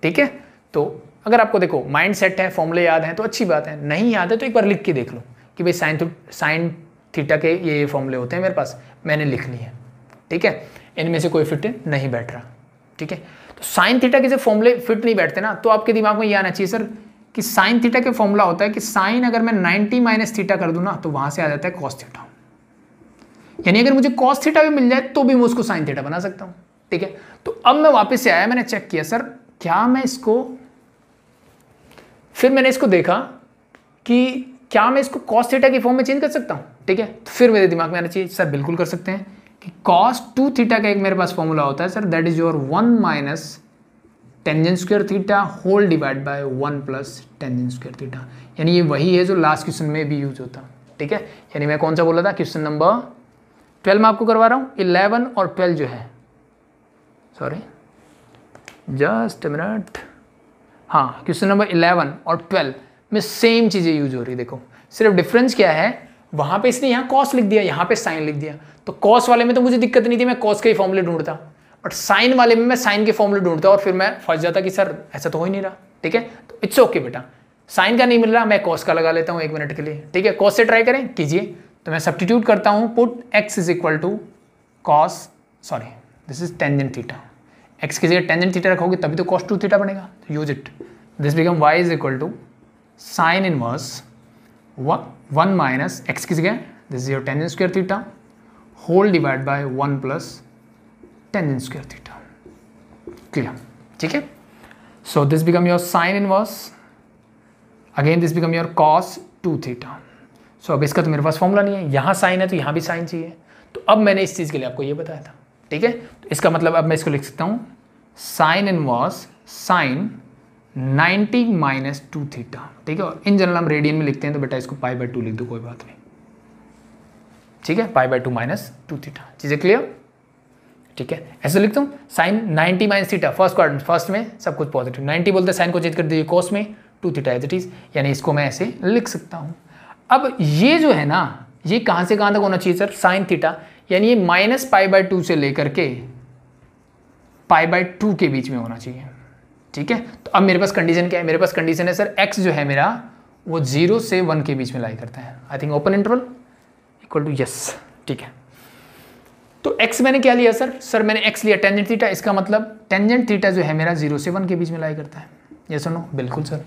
ठीक है तो अगर आपको देखो माइंड सेट है फॉर्मूले याद हैं तो अच्छी बात है नहीं याद है तो एक बार लिख के देख लो कि भाई साइन साइन थीटा के ये ये फॉर्मूले होते हैं मेरे पास मैंने लिख लिए हैं ठीक है इनमें से कोई फिट नहीं बैठ रहा ठीक है तो साइन थीटा के जब फॉर्मूले फिट नहीं बैठते ना तो आपके दिमाग में ये आना चाहिए सर कि साइन थीटा के फॉर्मूला होता है कि साइन अगर मैं नाइनटी माइनस थीटा कर दूँ ना तो वहाँ से आ जाता है कॉस थीटा यानी अगर मुझे कॉस थीटा भी मिल जाए तो भी मैं उसको साइन थीटा बना सकता हूँ ठीक है तो अब मैं वापस से आया मैंने चेक किया सर क्या मैं इसको फिर मैंने इसको देखा कि क्या मैं इसको कॉस थीटा के फॉर्म में चेंज कर सकता हूँ ठीक है तो फिर मेरे दिमाग में आना चाहिए सर बिल्कुल कर सकते हैं कि कॉस टू थीटा का एक मेरे पास फॉर्मूला होता है sir that is your one minus tangent square theta whole divide by one plus tangent square theta यानी ये वही है जो लास्ट क्वेश्चन में भी यूज होता ठीक है यानी मैं कौन सा बोला था क्वेश्चन नंबर ट्वेल्व में आपको करवा रहा हूँ इलेवन और ट्वेल्व जो है सॉरी जस्ट मिनट हाँ क्वेश्चन नंबर इलेवन और ट्वेल्व में सेम चीज़ें यूज हो रही देखो सिर्फ डिफरेंस क्या है वहां पे इसने यहाँ कॉस लिख दिया यहाँ पे साइन लिख दिया तो कॉस वाले में तो मुझे दिक्कत नहीं थी मैं कॉस के ही फॉर्मूले ढूंढता बट साइन वाले में मैं साइन के फॉर्मूले ढूंढता और फिर मैं फंस जाता कि सर ऐसा तो हो ही नहीं रहा ठीक है तो इट्स ओके बेटा साइन का नहीं मिल रहा मैं कॉस का लगा लेता हूँ एक मिनट के लिए ठीक है कॉस से ट्राई करें कीजिए तो मैं सब्सटीट्यूट करता हूँ put x is equal to cos sorry this is tangent theta x की जगह टेंजन थीटा रखोगे तभी तो कॉस टू थीटा बनेगा use it this become y is equal to sine inverse one minus x किस गया this is your tan square theta whole divide by one plus tangent square theta clear ठीक है so this become your sine inverse again this become your cos two theta so अब इसका तो मेरे पास फॉर्मूला नहीं है यहाँ साइन है तो यहाँ भी साइन चाहिए तो अब मैंने इस चीज़ के लिए आपको ये बताया था ठीक है तो इसका मतलब अब मैं इसको लिख सकता हूँ sine inverse sine ninety minus two theta ठीक है और इन जनरल हम रेडियन में लिखते हैं तो बेटा इसको पाई बाय टू लिख दो कोई बात नहीं ठीक है pi by two minus two theta चीज़ें क्लियर ठीक है ऐसे लिखता हूँ sine ninety minus theta first quarter first में सब कुछ पॉजिटिव नाइनटी बोलते हैं साइन को चेंज कर दीजिए कॉस में two theta as it is यानी इसको मैं ऐसे लिख सकता हूँ अब ये जो है ना ये कहाँ से कहाँ तक होना चाहिए सर साइन थीटा यानी ये माइनस पाई बाय टू से लेकर के पाई बाय टू के बीच में होना चाहिए ठीक है तो अब मेरे पास कंडीशन क्या है मेरे पास कंडीशन है सर एक्स जो है मेरा वो जीरो से वन के बीच में लाई करता है I think open interval equal to yes ठीक है तो एक्स मैंने क्या लिया सर सर मैंने एक्स लिया टेंजेंट थीटा इसका मतलब टेंजेंट थीटा जो है मेरा जीरो से वन के बीच में लाई करता है ये सुनो बिल्कुल सर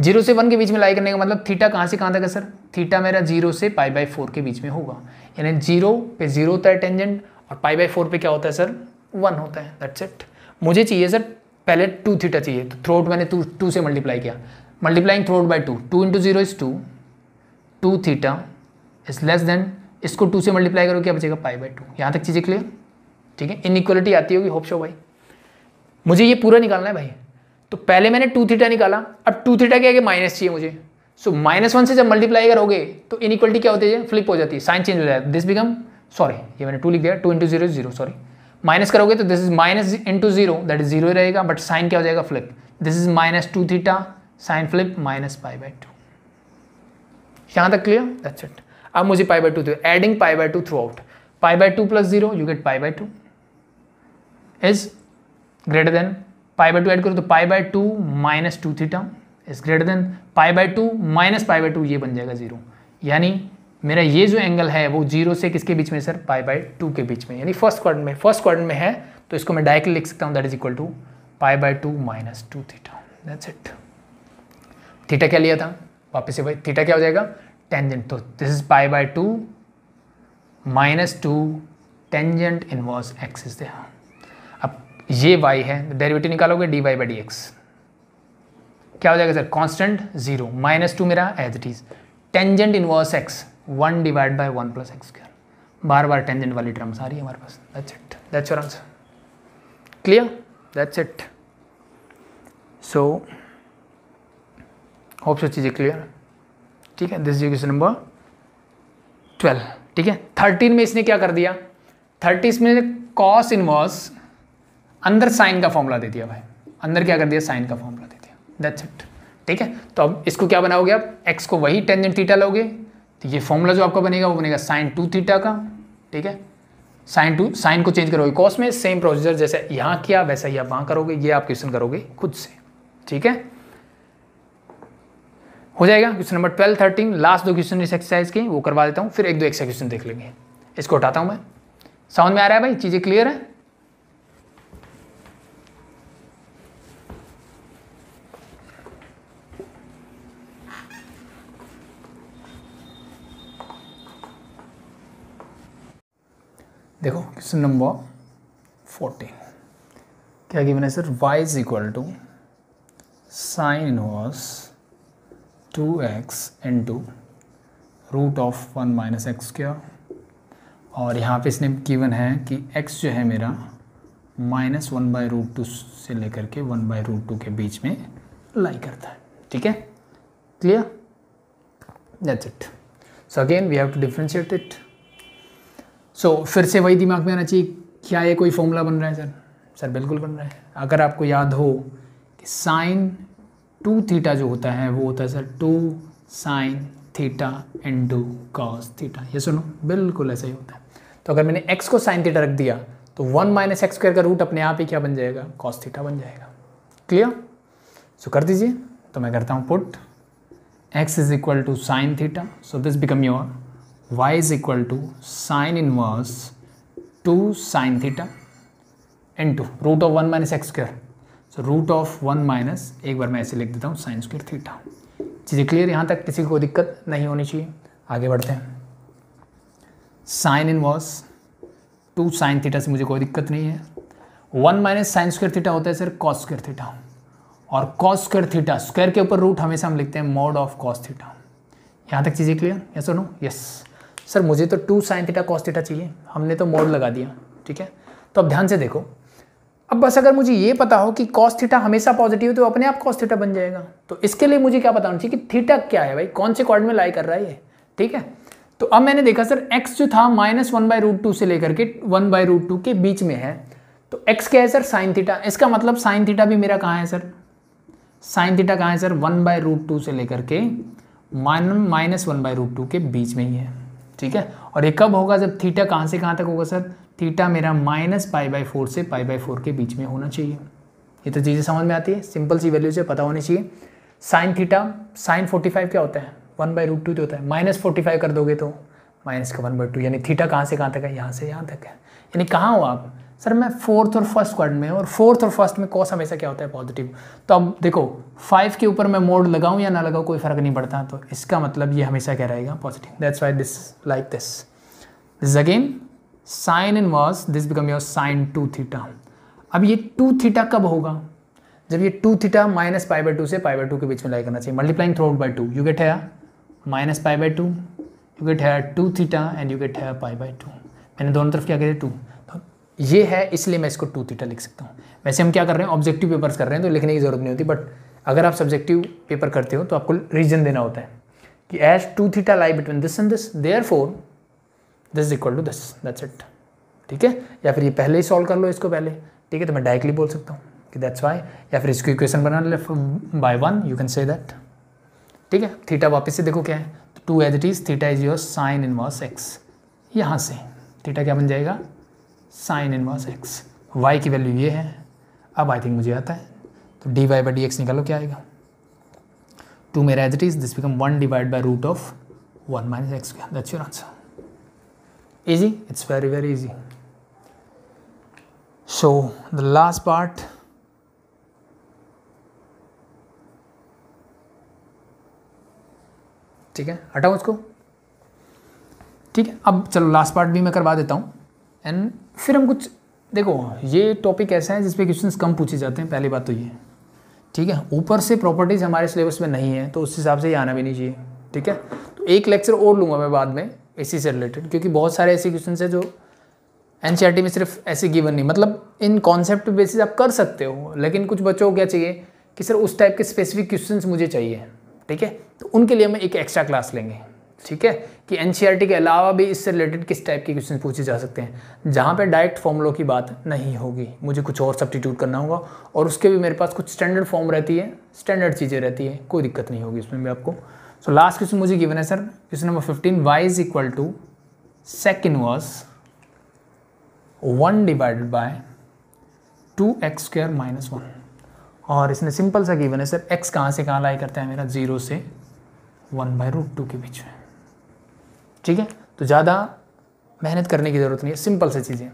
जीरो से वन के बीच में लाई करने का मतलब थीटा कहाँ से कहाँ तक है सर थीटा मेरा जीरो से पाई बाई फोर के बीच में होगा यानी जीरो पे जीरो होता है टेंजेंट और पाई बाई फोर पे क्या होता है सर वन होता है दैट्स इट मुझे चाहिए सर पहले टू थीटा चाहिए तो थ्रोट मैंने टू टू से मल्टीप्लाई किया multiplying throughout by two two into zero is two two theta is less than इसको टू से मल्टीप्लाई करो क्या बचेगा पाई बाई टू यहाँ तक चीज़ें क्लियर ठीक है इन इक्वलिटी आती होगी होप शो भाई मुझे ये पूरा निकालना है भाई तो पहले मैंने टू थीटा निकाला अब टू थीटा क्या माइनस चाहिए मुझे सो माइनस वन से जब मल्टीप्लाई करोगे तो इनक्वलिटी क्या होती है फ्लिप हो जाती है साइन चेंज हो जाता है दिस बिकम सॉरी ये मैंने टू लिख दिया two into zero zero sorry minus करोगे तो this is minus into zero that is zero ही रहेगा बट साइन क्या हो जाएगा flip this is minus two theta sign flip minus pi by two यहाँ तक क्लियर दैट्स इट अब मुझे pi by two adding pi by two throughout pi by two plus zero you get pi by two is greater than pi by to add करो तो pi by two minus two theta is greater than pi by two minus pi by two ये बन जाएगा जीरो यानी मेरा ये जो एंगल है वो जीरो से किसके बीच में सर पाई बाई टू के बीच में यानी फर्स्ट क्वार्टर में फर्स्ट क्वार्टर में है तो इसको मैं डायरेक्टली लिख सकता हूँ that is equal to pi by two minus two theta that's it theta क्या लिया था वापस से भाई थीटा क्या हो जाएगा टेंजेंट तो this is pi by two minus two tangent inverse x is there अब ये वाई है डेरिवेटिव तो निकालोगे d y by d x क्या हो जाएगा sir constant zero minus two मेरा as it is tangent inverse x one divide by one plus x square बार बार टेंजेंट वाली टर्म्स आ रही है हमारे पास that's it that's your answer clear that's it so hope so चीज़ें क्लियर ठीक है this is question number twelve ठीक है थर्टीन में इसने क्या कर दिया थर्टीस में कॉस इनवर्स अंदर साइन का फॉर्मूला दे दिया भाई अंदर क्या कर दिया साइन का फॉर्मूला दे दिया दैट्स इट ठीक है तो अब इसको क्या बनाओगे आप एक्स को वही टेंजेंट थीटा लोगे तो ये फॉर्मूला जो आपका बनेगा वो बनेगा साइन टू थीटा का ठीक है साइन टू साइन को चेंज करोगे कॉस में सेम प्रोसीजर जैसे यहाँ किया वैसा ही आप वहाँ करोगे ये आप क्वेश्चन करोगे खुद से ठीक है हो जाएगा question number twelve thirteen last दो क्वेश्चन इस एक्सरसाइज के वो करवा देता हूँ फिर एक दो एक्सरसाइज क्वेश्चन देख लेंगे इसको हटाता हूँ मैं साउंड में आ रहा है भाई चीज़ें क्लियर है देखो क्वेश्चन नंबर फोर्टीन क्या गिवन है sir y is equal to sine inverse two x into root of one minus x क्या और यहाँ पे इसने गिवन है कि x जो है मेरा minus one by root two से लेकर के वन बाई रूट टू के बीच में लाई करता है ठीक है clear that's it so again we have to differentiate it so so, फिर से वही दिमाग में आना चाहिए क्या ये कोई फॉर्मूला बन रहा है सर सर बिल्कुल बन रहा है अगर आपको याद हो कि साइन टू थीटा जो होता है वो होता है sir two sine theta into cos theta ये सुनो बिल्कुल ऐसा ही होता है तो अगर मैंने एक्स को साइन थीटा रख दिया तो वन माइनस एक्स स्क्वायर का रूट अपने आप ही क्या बन जाएगा कॉस थीटा बन जाएगा क्लियर सो कर दीजिए तो मैं करता हूँ put x is equal to sine theta so this become your y is equal to sine inverse 2 sine theta into root of 1 minus x square So root of one minus एक बार मैं ऐसे लिख देता हूँ साइन स्क्र थीटा चीज़ें क्लियर यहाँ तक किसी को दिक्कत नहीं होनी चाहिए आगे बढ़ते हैं sine inverse two sine theta से मुझे कोई दिक्कत नहीं है one minus sine square theta होता है सर कॉस स्क्र थीटा और कॉस स्क्र थीटा स्क्वायर के ऊपर रूट हमेशा हम लिखते हैं मोड ऑफ कॉस थीटा यहाँ तक चीज़ें क्लियर यस और नो यस सर मुझे तो two sine theta cos theta चाहिए हमने तो मोड लगा दिया ठीक है तो अब ध्यान से देखो अब बस अगर मुझे ये पता हो कि कॉस थीटा हमेशा पॉजिटिव है तो अपने आप कॉस थीटा बन जाएगा तो इसके लिए मुझे क्या बताना होना चाहिए कि थीटा क्या है भाई कौन से क्वार में लाई कर रहा है ये ठीक है तो अब मैंने देखा सर एक्स जो था minus one by root two से लेकर के वन बाय रूट टू के बीच में है तो एक्स क्या है सर साइन थीटा इसका मतलब साइन थीटा भी मेरा कहाँ है सर साइन थीटा कहाँ है sir one by root two से लेकर के minus one by root two के बीच में ही है ठीक है और ये कब होगा जब थीटा कहाँ से कहाँ तक होगा सर थीटा मेरा माइनस पाई बाई फोर से पाई बाई फोर के बीच में होना चाहिए ये तो चीज़ें समझ में आती है सिंपल सी वैल्यू से पता होनी चाहिए sine theta sine forty five क्या होता है वन बाई रूट टू तो होता है माइनस फोर्टी फाइव कर दोगे तो माइनस का वन बाई टू यानी थीटा कहाँ से कहाँ तक है यहाँ से यहाँ तक है यानी कहाँ हो आप सर मैं फोर्थ और फर्स्ट क्वार में और फोर्थ और फर्स्ट में कॉस हमेशा क्या होता है पॉजिटिव तो अब देखो फाइव के ऊपर मैं मोड लगाऊं या ना लगाऊँ कोई फ़र्क नहीं पड़ता तो इसका मतलब ये हमेशा क्या रहेगा positive that's why this like this this again sine in was this become your sine two theta अब ये टू थीटा कब होगा जब ये two theta minus pi by two से पाई बाई टू के बीच में लाई करना चाहिए multiplying throughout by two you get है minus pi by two you get है two theta and you get है पाई बाई टू मैंने दोनों तरफ क्या करे टू ये है इसलिए मैं इसको टू थीटा लिख सकता हूँ वैसे हम क्या कर रहे हैं ऑब्जेक्टिव पेपर्स कर रहे हैं तो लिखने की ज़रूरत नहीं होती बट अगर आप सब्जेक्टिव पेपर करते हो तो आपको रीजन देना होता है कि as two theta lie between this and this therefore this is equal to this that's it ठीक है या फिर ये पहले ही सॉल्व कर लो इसको पहले ठीक है तो मैं डायरेक्टली बोल सकता हूँ कि दैट्स वाई या फिर इसको इक्वेशन बना by one you can say that ठीक है थीटा वापस से देखो क्या है two as it is theta is your sine inverse x यहाँ से थीटा क्या बन जाएगा साइन इनवर्स एक्स वाई की वैल्यू ये है अब आई थिंक मुझे आता है तो d y by d x निकालो क्या आएगा टू मेरा as it is this become one divide by root of one minus x that's your answer easy it's very very easy so the last part ठीक है हटाओ उसको ठीक है अब चलो लास्ट पार्ट भी मैं करवा देता हूँ एंड फिर हम कुछ देखो ये टॉपिक ऐसा है जिसपे क्वेश्चंस कम पूछे जाते हैं पहली बात तो ये ठीक है ऊपर से प्रॉपर्टीज़ हमारे सिलेबस में नहीं है तो उस हिसाब से ये आना भी नहीं चाहिए ठीक है तो एक लेक्चर और लूँगा मैं बाद में इसी से रिलेटेड क्योंकि बहुत सारे ऐसे क्वेश्चन हैं जो एन e में सिर्फ ऐसे गिवन नहीं मतलब इन कॉन्सेप्ट बेसिस आप कर सकते हो लेकिन कुछ बच्चों को क्या चाहिए कि सर उस टाइप के स्पेसिफिक क्वेश्चन मुझे चाहिए ठीक है तो उनके लिए हम एक एक्स्ट्रा क्लास लेंगे ठीक है कि एन e के अलावा भी इससे रिलेटेड किस टाइप के क्वेश्चन पूछे जा सकते हैं जहाँ पे डायरेक्ट फॉर्मुलों की बात नहीं होगी मुझे कुछ और सब्टीट्यूट करना होगा और उसके भी मेरे पास कुछ स्टैंडर्ड फॉर्म रहती है स्टैंडर्ड चीज़ें रहती है कोई दिक्कत नहीं होगी उसमें भी आपको सो लास्ट क्वेश्चन मुझे गिवन है sir question number fifteen y is equal to sec inverse one divided by two x square minus one और इसने सिंपल सा गिवन है सर एक्स कहाँ से कहाँ लाई करता है मेरा जीरो से वन बाय रूट टू के बीच में ठीक है तो ज़्यादा मेहनत करने की ज़रूरत नहीं है सिंपल से चीज़ें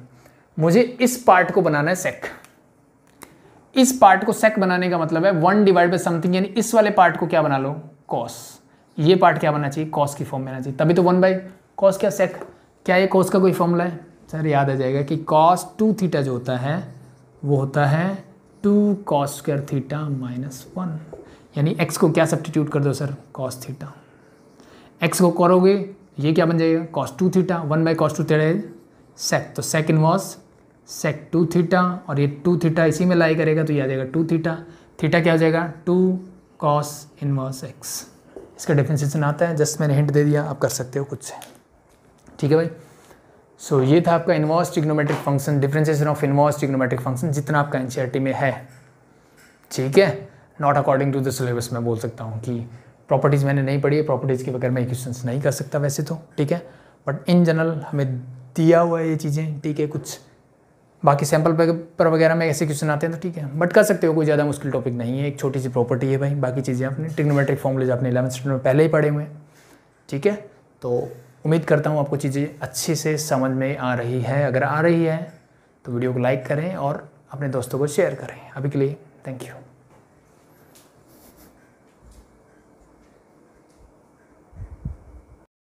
मुझे इस पार्ट को बनाना है सेक इस पार्ट को सेक बनाने का मतलब है वन डिवाइड बाई समथिंग यानी इस वाले पार्ट को क्या बना लो कॉस ये पार्ट क्या बनना चाहिए कॉस की फॉर्म में आना चाहिए तभी तो वन बाई कॉस क्या सेक क्या ये कॉस का कोई फॉर्मूला है सर याद आ जाएगा कि कॉस टू थीटा जो होता है वो होता है two cos square theta minus one यानी एक्स को क्या सब्सटीट्यूट कर दो सर कॉस थीटा एक्स को करोगे ये क्या बन जाएगा cos two theta one by cos two theta is sec तो सेक इनवॉस सेक टू थीटा और ये टू थीटा इसी में लाई करेगा तो ये आ जाएगा टू थीटा थीटा क्या हो जाएगा टू कॉस इनवर्स एक्स इसका डिफ्रेंसिएशन आता है जस्ट मैंने हिंट दे दिया आप कर सकते हो कुछ से ठीक है भाई सो so, ये था आपका inverse trigonometric function differentiation of inverse trigonometric function जितना आपका एन में है ठीक है not according to the syllabus मैं बोल सकता हूँ कि प्रॉपर्टीज़ मैंने नहीं पढ़ी है प्रॉपर्टीज़ के बगैर मैं क्वेश्चन नहीं कर सकता वैसे तो ठीक है बट इन जनरल हमें दिया हुआ है ये चीज़ें ठीक है कुछ बाकी सैंपल पर वगैरह में ऐसे क्वेश्चन आते हैं तो ठीक है बट कर सकते हो कोई ज़्यादा मुश्किल टॉपिक नहीं है एक छोटी सी प्रॉपर्टी है भाई बाकी चीज़ें आपने टिग्नोमेट्रिक फॉर्मूलेज आपने इलेवन स्टैंडर्ड में पहले ही पढ़े हुए हैं ठीक है तो उम्मीद करता हूँ आपको चीज़ें अच्छे से समझ में आ रही है अगर आ रही है तो वीडियो को लाइक करें और अपने दोस्तों को शेयर करें अभी के लिए थैंक यू